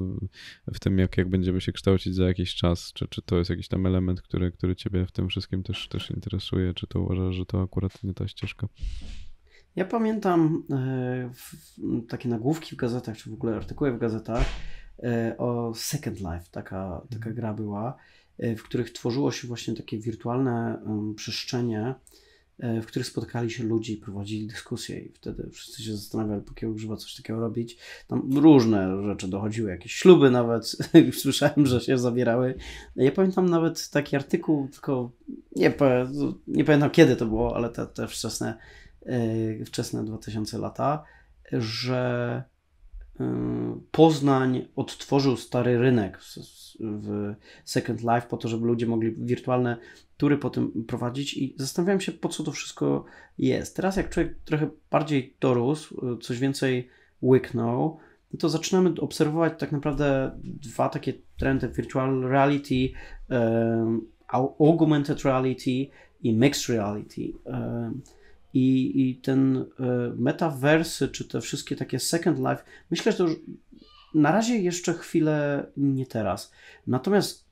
w tym, jak, jak będziemy się kształcić za jakiś czas, czy, czy to jest jakiś tam element, który, który ciebie w tym wszystkim też, też interesuje, czy to uważasz, że to akurat nie ta ścieżka? Ja pamiętam e, takie nagłówki w gazetach, czy w ogóle artykuły w gazetach, E, o Second Life, taka, taka mhm. gra była, e, w których tworzyło się właśnie takie wirtualne przestrzenie, e, w których spotkali się ludzie i prowadzili dyskusje i wtedy wszyscy się zastanawiali, po jakiego grzyba coś takiego robić. Tam różne rzeczy dochodziły, jakieś śluby nawet, słyszałem, że się zawierały. Ja pamiętam nawet taki artykuł, tylko nie, nie pamiętam kiedy to było, ale te, te wczesne, wczesne 2000 lata, że Poznań odtworzył stary rynek w Second Life po to, żeby ludzie mogli wirtualne tury potem prowadzić i zastanawiałem się, po co to wszystko jest. Teraz jak człowiek trochę bardziej dorósł, e, coś więcej łyknął, to zaczynamy obserwować tak naprawdę dwa takie trendy, virtual reality, um, augmented reality i mixed reality. Um, i, i ten e, metaversy, czy te wszystkie takie Second Life, myślę, że to już na razie jeszcze chwilę nie teraz. Natomiast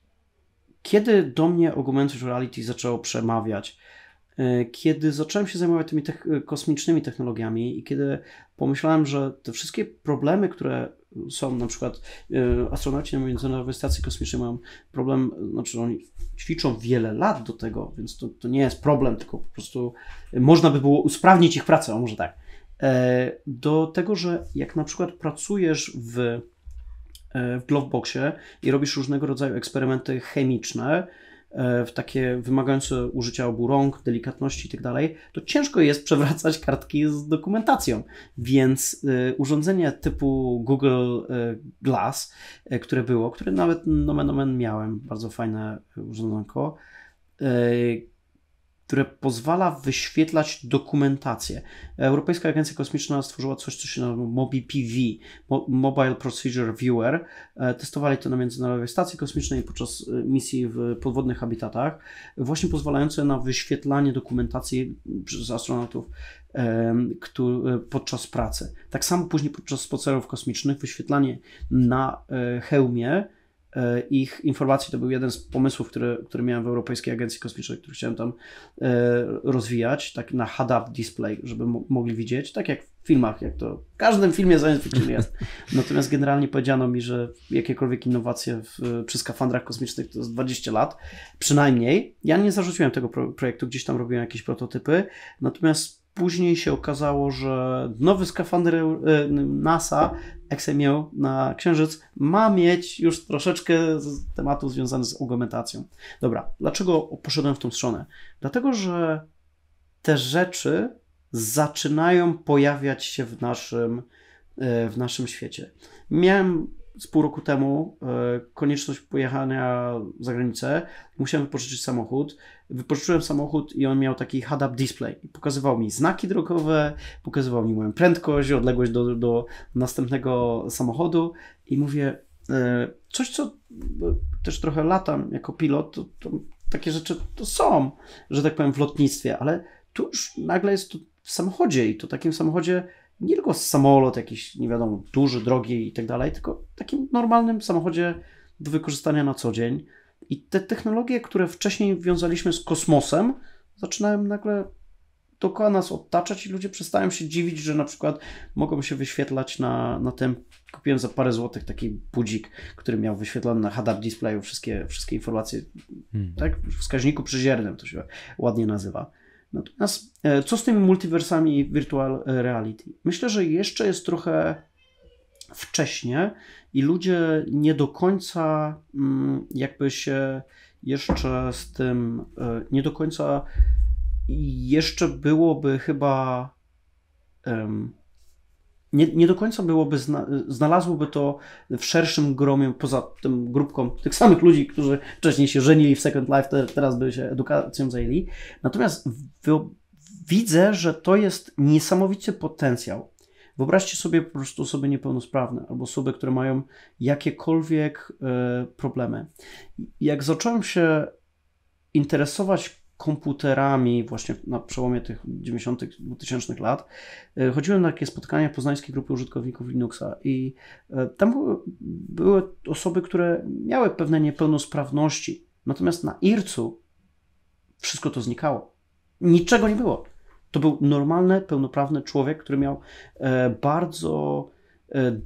kiedy do mnie augmented reality zaczęło przemawiać, e, kiedy zacząłem się zajmować tymi te e, kosmicznymi technologiami i kiedy pomyślałem, że te wszystkie problemy, które są na przykład e, astronauci na Międzynarodowej Stacji Kosmicznej mają problem, znaczy oni ćwiczą wiele lat do tego, więc to, to nie jest problem, tylko po prostu można by było usprawnić ich pracę, może tak. E, do tego, że jak na przykład pracujesz w, e, w Gloveboxie i robisz różnego rodzaju eksperymenty chemiczne, E, w takie wymagające użycia obu rąk, delikatności i tak dalej, to ciężko jest przewracać kartki z dokumentacją. Więc e, urządzenie typu Google e, Glass, które było, które nawet nomen men miałem, bardzo fajne urządzenie które pozwala wyświetlać dokumentację. Europejska Agencja Kosmiczna stworzyła coś, co się nazywa MobiPV, Mobile Procedure Viewer. E, testowali to na Międzynarodowej Stacji Kosmicznej podczas e, misji w podwodnych habitatach, właśnie pozwalające na wyświetlanie dokumentacji przez astronautów e, podczas pracy. Tak samo później podczas spacerów kosmicznych wyświetlanie na hełmie E, ich informacji. To był jeden z pomysłów, które, który miałem w Europejskiej Agencji Kosmicznej, który chciałem tam e, rozwijać, tak na head-up display, żeby mogli widzieć, tak jak w filmach, jak to w każdym filmie science fiction jest. Natomiast generalnie powiedziano mi, że jakiekolwiek innowacje w, przy skafandrach kosmicznych to jest 20 lat, przynajmniej. Ja nie zarzuciłem tego projektu, gdzieś tam robiłem jakieś prototypy, natomiast Później się okazało, że nowy skafander e, NASA XMU e, na Księżyc ma mieć już troszeczkę tematu związany z augmentacją. Dobra, dlaczego poszedłem w tą stronę? Dlatego, że te rzeczy zaczynają pojawiać się w naszym, e, w naszym świecie. Miałem z pół roku temu e, konieczność pojechania za granicę. Musiałem wypożyczyć samochód. Wypożyczyłem samochód i on miał taki HUD up display. Pokazywał mi znaki drogowe, pokazywał mi moją prędkość, odległość do, do następnego samochodu i mówię, e, coś co e, też trochę latam jako pilot, to, to takie rzeczy to są, że tak powiem, w lotnictwie, ale tu już nagle jest to w samochodzie i to takim samochodzie nie tylko samolot jakiś, nie wiadomo, duży, drogi i tak dalej, tylko takim normalnym samochodzie do wykorzystania na co dzień. I te technologie, które wcześniej wiązaliśmy z kosmosem, zaczynają nagle dookoła nas otaczać i ludzie przestają się dziwić, że na przykład mogą się wyświetlać na, na tym, kupiłem za parę złotych taki budzik, który miał wyświetlony na HDR displayu wszystkie, wszystkie informacje, hmm. tak, w wskaźniku przyziernym to się ładnie nazywa. Natomiast e, co z tymi multiversami virtual e, reality? Myślę, że jeszcze jest trochę wcześnie i ludzie nie do końca mm, jakby się jeszcze z tym, e, nie do końca jeszcze byłoby chyba nie, nie do końca byłoby, zna, znalazłoby to w szerszym gromie, poza tym grupką tych samych ludzi, którzy wcześniej się żenili w Second Life, te, teraz by się edukacją zajęli. Natomiast w, widzę, że to jest niesamowity potencjał. Wyobraźcie sobie po prostu osoby niepełnosprawne albo osoby, które mają jakiekolwiek y, problemy. Jak zacząłem się interesować komputerami właśnie na przełomie tych 90 -tych, 2000 lat, e, chodziłem na takie spotkania poznańskiej grupy użytkowników Linuxa i e, tam były, osoby, które miały pewne niepełnosprawności, natomiast na IRCu wszystko to znikało. Niczego nie było. To był normalny, pełnoprawny człowiek, który miał e, bardzo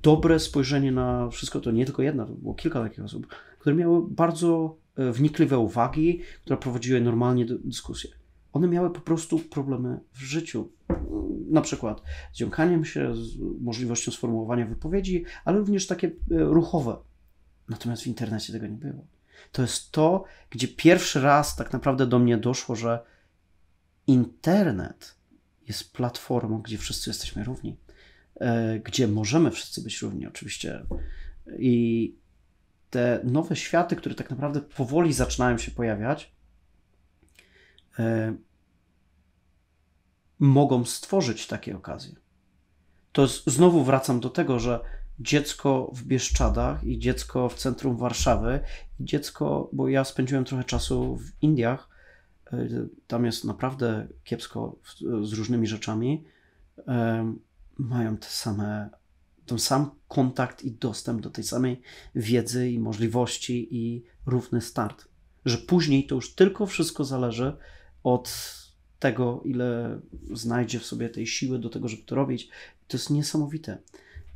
dobre spojrzenie na wszystko to. Nie tylko jedna, to było kilka takich osób, które miały bardzo E, wnikliwe uwagi, które prowadziły normalnie dyskusję. One miały po prostu problemy w życiu. Mm, na przykład z jąkaniem się, z możliwością sformułowania wypowiedzi, ale również takie e, ruchowe. Natomiast w internecie tego nie było. To jest to, gdzie pierwszy raz tak naprawdę do mnie doszło, że internet jest platformą, gdzie wszyscy jesteśmy równi, e, gdzie możemy wszyscy być równi, oczywiście. I te nowe światy, które tak naprawdę powoli zaczynają się pojawiać, e, mogą stworzyć takie okazje. To znowu wracam do tego, że dziecko w Bieszczadach i dziecko w centrum Warszawy, i dziecko, bo ja spędziłem trochę czasu w Indiach, e, tam jest naprawdę kiepsko z różnymi rzeczami, e, mają te same ten sam kontakt i dostęp do tej samej wiedzy i możliwości i równy start. Że później to już tylko wszystko zależy od tego, ile znajdzie w sobie tej siły do tego, żeby to robić. To jest niesamowite.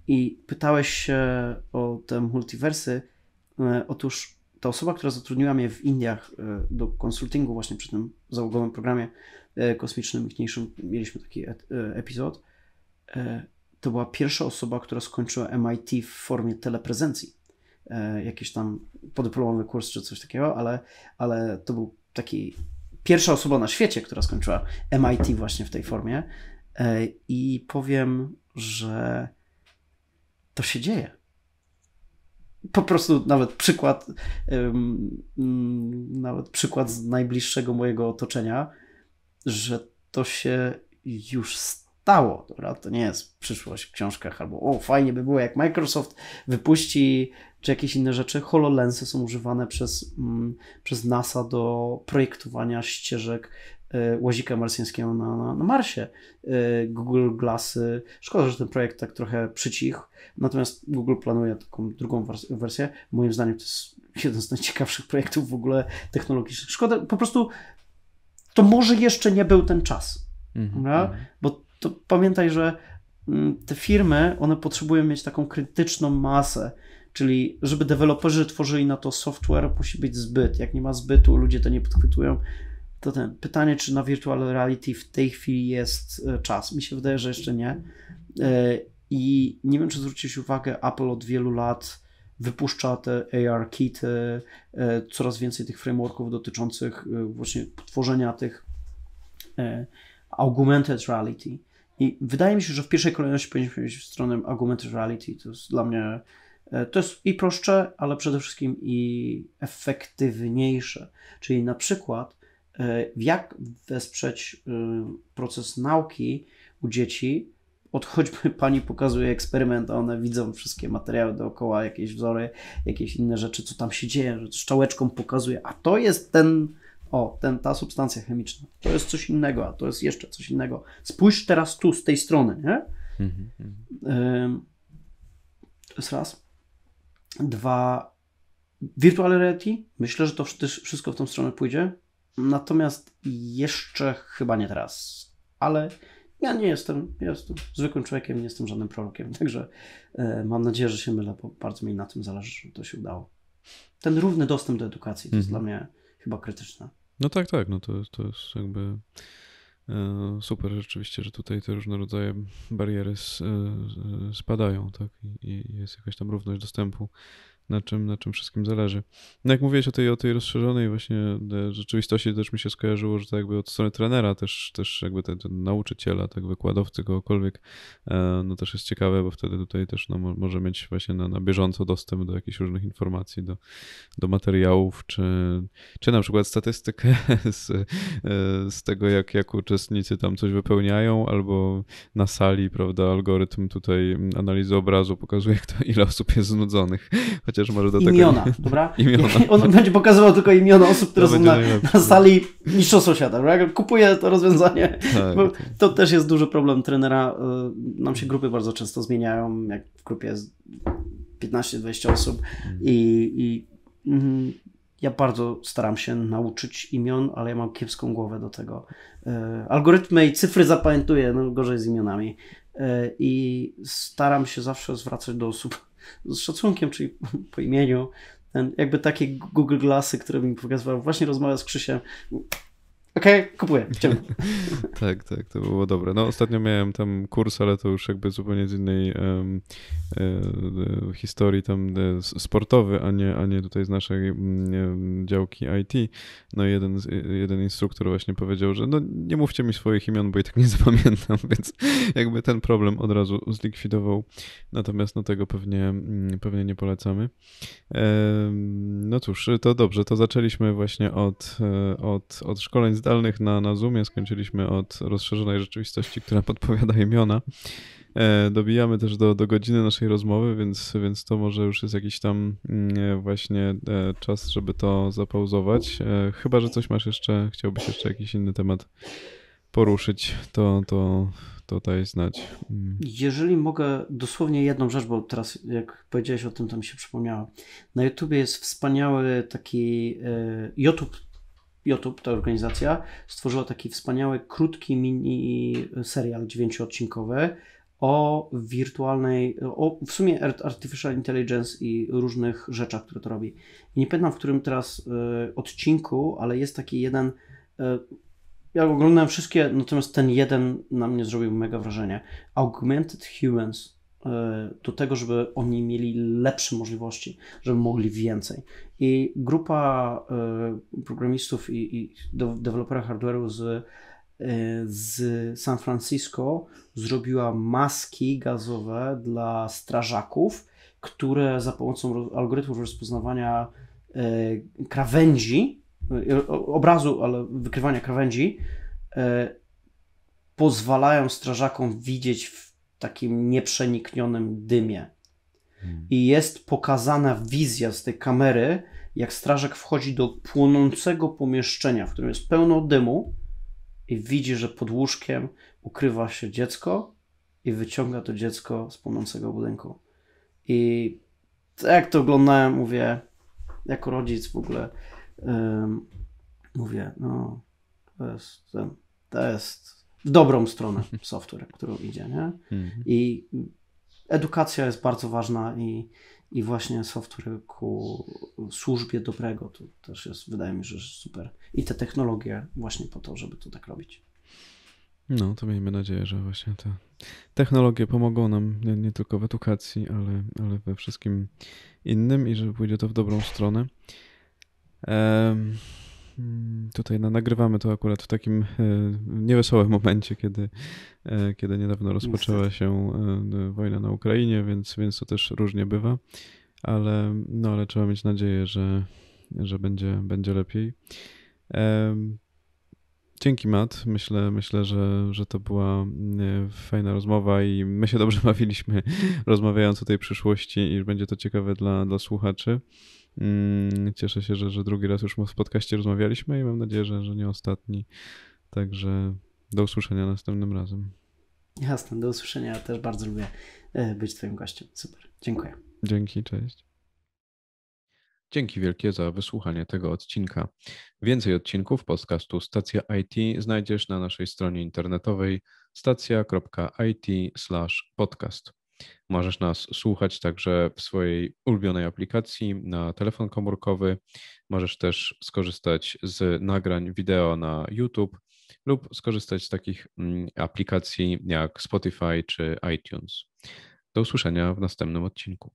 I pytałeś się o te multiversy. E, otóż ta osoba, która zatrudniła mnie w Indiach e, do konsultingu właśnie przy tym załogowym programie e, kosmicznym mniejszym, mieliśmy taki epizod to była pierwsza osoba, która skończyła MIT w formie teleprezencji. E, jakiś tam podyplomowy kurs czy coś takiego, ale, ale to był taki pierwsza osoba na świecie, która skończyła MIT właśnie w tej formie. E, I powiem, że to się dzieje. Po prostu nawet przykład, um, nawet przykład z najbliższego mojego otoczenia, że to się już stało stało. Dobra? To nie jest przyszłość w książkach albo o, fajnie by było, jak Microsoft wypuści czy jakieś inne rzeczy. HoloLensy są używane przez, mm, przez NASA do projektowania ścieżek y, łazika marsjańskiego na, na, na Marsie. Y, Google Glassy. Szkoda, że ten projekt tak trochę przycichł. Natomiast Google planuje taką drugą wersję. Moim zdaniem to jest jeden z najciekawszych projektów w ogóle technologicznych. Szkoda, po prostu to może jeszcze nie był ten czas. Mhm, mhm. Bo to pamiętaj, że mm, te firmy, one potrzebują mieć taką krytyczną masę, czyli żeby deweloperzy tworzyli na to software, musi być zbyt. Jak nie ma zbytu, ludzie to nie podchwytują. To ten pytanie, czy na virtual reality w tej chwili jest e, czas? Mi się wydaje, że jeszcze nie. E, I nie wiem, czy zwróciłeś uwagę, Apple od wielu lat wypuszcza te AR kity, e, coraz więcej tych frameworków dotyczących właśnie tworzenia tych augmented reality. I wydaje mi się, że w pierwszej kolejności powinniśmy iść w stronę augmented reality. To jest dla mnie e, to jest i prostsze, ale przede wszystkim i efektywniejsze. Czyli na przykład, e, jak wesprzeć e, proces nauki u dzieci. Od choćby pani pokazuje eksperyment, a one widzą wszystkie materiały dookoła, jakieś wzory, jakieś inne rzeczy, co tam się dzieje, że czołeczką pokazuje, a to jest ten o, ten, ta substancja chemiczna, to jest coś innego, a to jest jeszcze coś innego. Spójrz teraz tu, z tej strony, nie? y to jest raz. Dwa, virtual reality, myślę, że to wszystko w tą stronę pójdzie, natomiast jeszcze chyba nie teraz, ale ja nie jestem, jestem zwykłym człowiekiem, nie jestem żadnym prorokiem, także y mam nadzieję, że się mylę, bo bardzo mi na tym zależy, żeby to się udało. Ten równy dostęp do edukacji to jest mhm. dla mnie chyba krytyczne. No tak, tak, no to, to jest jakby e, super rzeczywiście, że tutaj te różne rodzaje bariery e, e, spadają, tak, i jest jakaś tam równość dostępu na czym, na czym wszystkim zależy. No jak mówiłeś o tej, o tej rozszerzonej właśnie e, rzeczywistości, też mi się skojarzyło, że to jakby od strony trenera, też, też jakby ten, ten nauczyciela, tak wykładowcy, kogokolwiek, e, no też jest ciekawe, bo wtedy tutaj też no, może mieć właśnie na, na bieżąco dostęp do jakichś różnych informacji, do, do materiałów, czy, czy na przykład statystykę z, e, z tego, jak, jak uczestnicy tam coś wypełniają, albo na sali, prawda, algorytm tutaj analizy obrazu pokazuje, kto, ile osób jest znudzonych. Chociaż przecież może do imiona, tego... Dobra? Imiona, dobra? On będzie pokazywał tylko imiona osób, które to są na, na sali mistrzostw sąsiada, prawda? Kupuje to rozwiązanie, tak, bo tak. to też jest duży problem trenera. Y, nam się grupy bardzo często zmieniają, jak w grupie jest 15-20 osób mm. i, i mm, ja bardzo staram się nauczyć imion, ale ja mam kiepską głowę do tego. Y, Algorytmy i cyfry zapamiętuję, no gorzej z imionami. Y, I staram się zawsze zwracać do osób z szacunkiem, czyli po imieniu, ten, jakby takie Google Glassy, które mi pokazywały, właśnie rozmawiał z Krzysiem, okej, okay, kupuję, tak, tak, to było dobre. No ostatnio miałem tam kurs, ale to już jakby zupełnie z innej um, e, historii tam de, sportowy, a nie, a nie tutaj z naszej mm, działki IT. No i jeden, e, jeden instruktor właśnie powiedział, że no nie mówcie mi swoich imion, bo i tak nie zapamiętam, więc jakby ten problem od razu zlikwidował. Natomiast no tego pewnie, mm, pewnie nie polecamy. E, no cóż, to dobrze, to zaczęliśmy właśnie od, e, od, od szkoleń z na, na Zoomie. Skończyliśmy od rozszerzonej rzeczywistości, która podpowiada imiona. E, dobijamy też do, do godziny naszej rozmowy, więc, więc to może już jest jakiś tam mm, właśnie e, czas, żeby to zapauzować. E, chyba, że coś masz jeszcze, chciałbyś jeszcze jakiś inny temat poruszyć, to, to, to daj znać. Mm. Jeżeli mogę, dosłownie jedną rzecz, bo teraz jak powiedziałeś o tym, to mi się przypomniało. Na YouTubie jest wspaniały taki YouTube YouTube, ta organizacja, stworzyła taki wspaniały, krótki mini serial dziewięcioodcinkowy o wirtualnej, o w sumie artificial intelligence i różnych rzeczach, które to robi. nie pamiętam, w którym teraz y, odcinku, ale jest taki jeden. Y, ja oglądałem wszystkie, natomiast ten jeden na mnie zrobił mega wrażenie. Augmented Humans Y, do tego, żeby oni mieli lepsze możliwości, żeby mogli więcej. I grupa y, programistów i, i deweloperów hardware'u z, y, z San Francisco zrobiła maski gazowe dla strażaków, które za pomocą algorytmów rozpoznawania krawędzi, obrazu, ale wykrywania krawędzi, pozwalają strażakom widzieć takim nieprzeniknionym dymie. Hmm. I jest pokazana wizja z tej kamery, jak strażak wchodzi do płonącego pomieszczenia, w którym jest pełno dymu i widzi, że pod łóżkiem ukrywa się dziecko i wyciąga to dziecko z płonącego budynku. I jak to oglądałem, mówię, jako rodzic w ogóle, um, mówię, no, to jest ten, to jest w dobrą stronę mhm. software, którą idzie, nie? Mhm. I edukacja jest bardzo ważna i, i właśnie software ku służbie dobrego to też jest, wydaje mi się, że super. I te technologie właśnie po to, żeby to tak robić. No, to miejmy nadzieję, że właśnie te technologie pomogą nam nie, nie tylko w edukacji, ale, ale we wszystkim innym i że pójdzie to w dobrą stronę. Um, Mm, tutaj no, nagrywamy to akurat w takim e, niewesołym momencie, kiedy, e, kiedy niedawno rozpoczęła się e, wojna na Ukrainie, więc, więc to też różnie bywa, ale, no, ale trzeba mieć nadzieję, że, że będzie, będzie lepiej. Dzięki Mat. Myślę, myślę że, że to była fajna rozmowa i my się dobrze bawiliśmy rozmawiając o tej przyszłości i będzie to ciekawe dla, dla słuchaczy. Mm, cieszę się, że, że drugi raz już w podcaście rozmawialiśmy i mam nadzieję, że, że nie ostatni. Także do usłyszenia następnym razem. Jasne, do usłyszenia. też bardzo lubię e, być Twoim gościem. Super. Dziękuję. Dzięki, cześć. Dzięki wielkie za wysłuchanie tego odcinka. Więcej odcinków podcastu Stacja IT znajdziesz na naszej stronie internetowej stacja.it/podcast. Możesz nas słuchać także w swojej ulubionej aplikacji na telefon komórkowy. Możesz też skorzystać z nagrań wideo na YouTube lub skorzystać z takich mm, aplikacji jak Spotify czy iTunes. Do usłyszenia w następnym odcinku.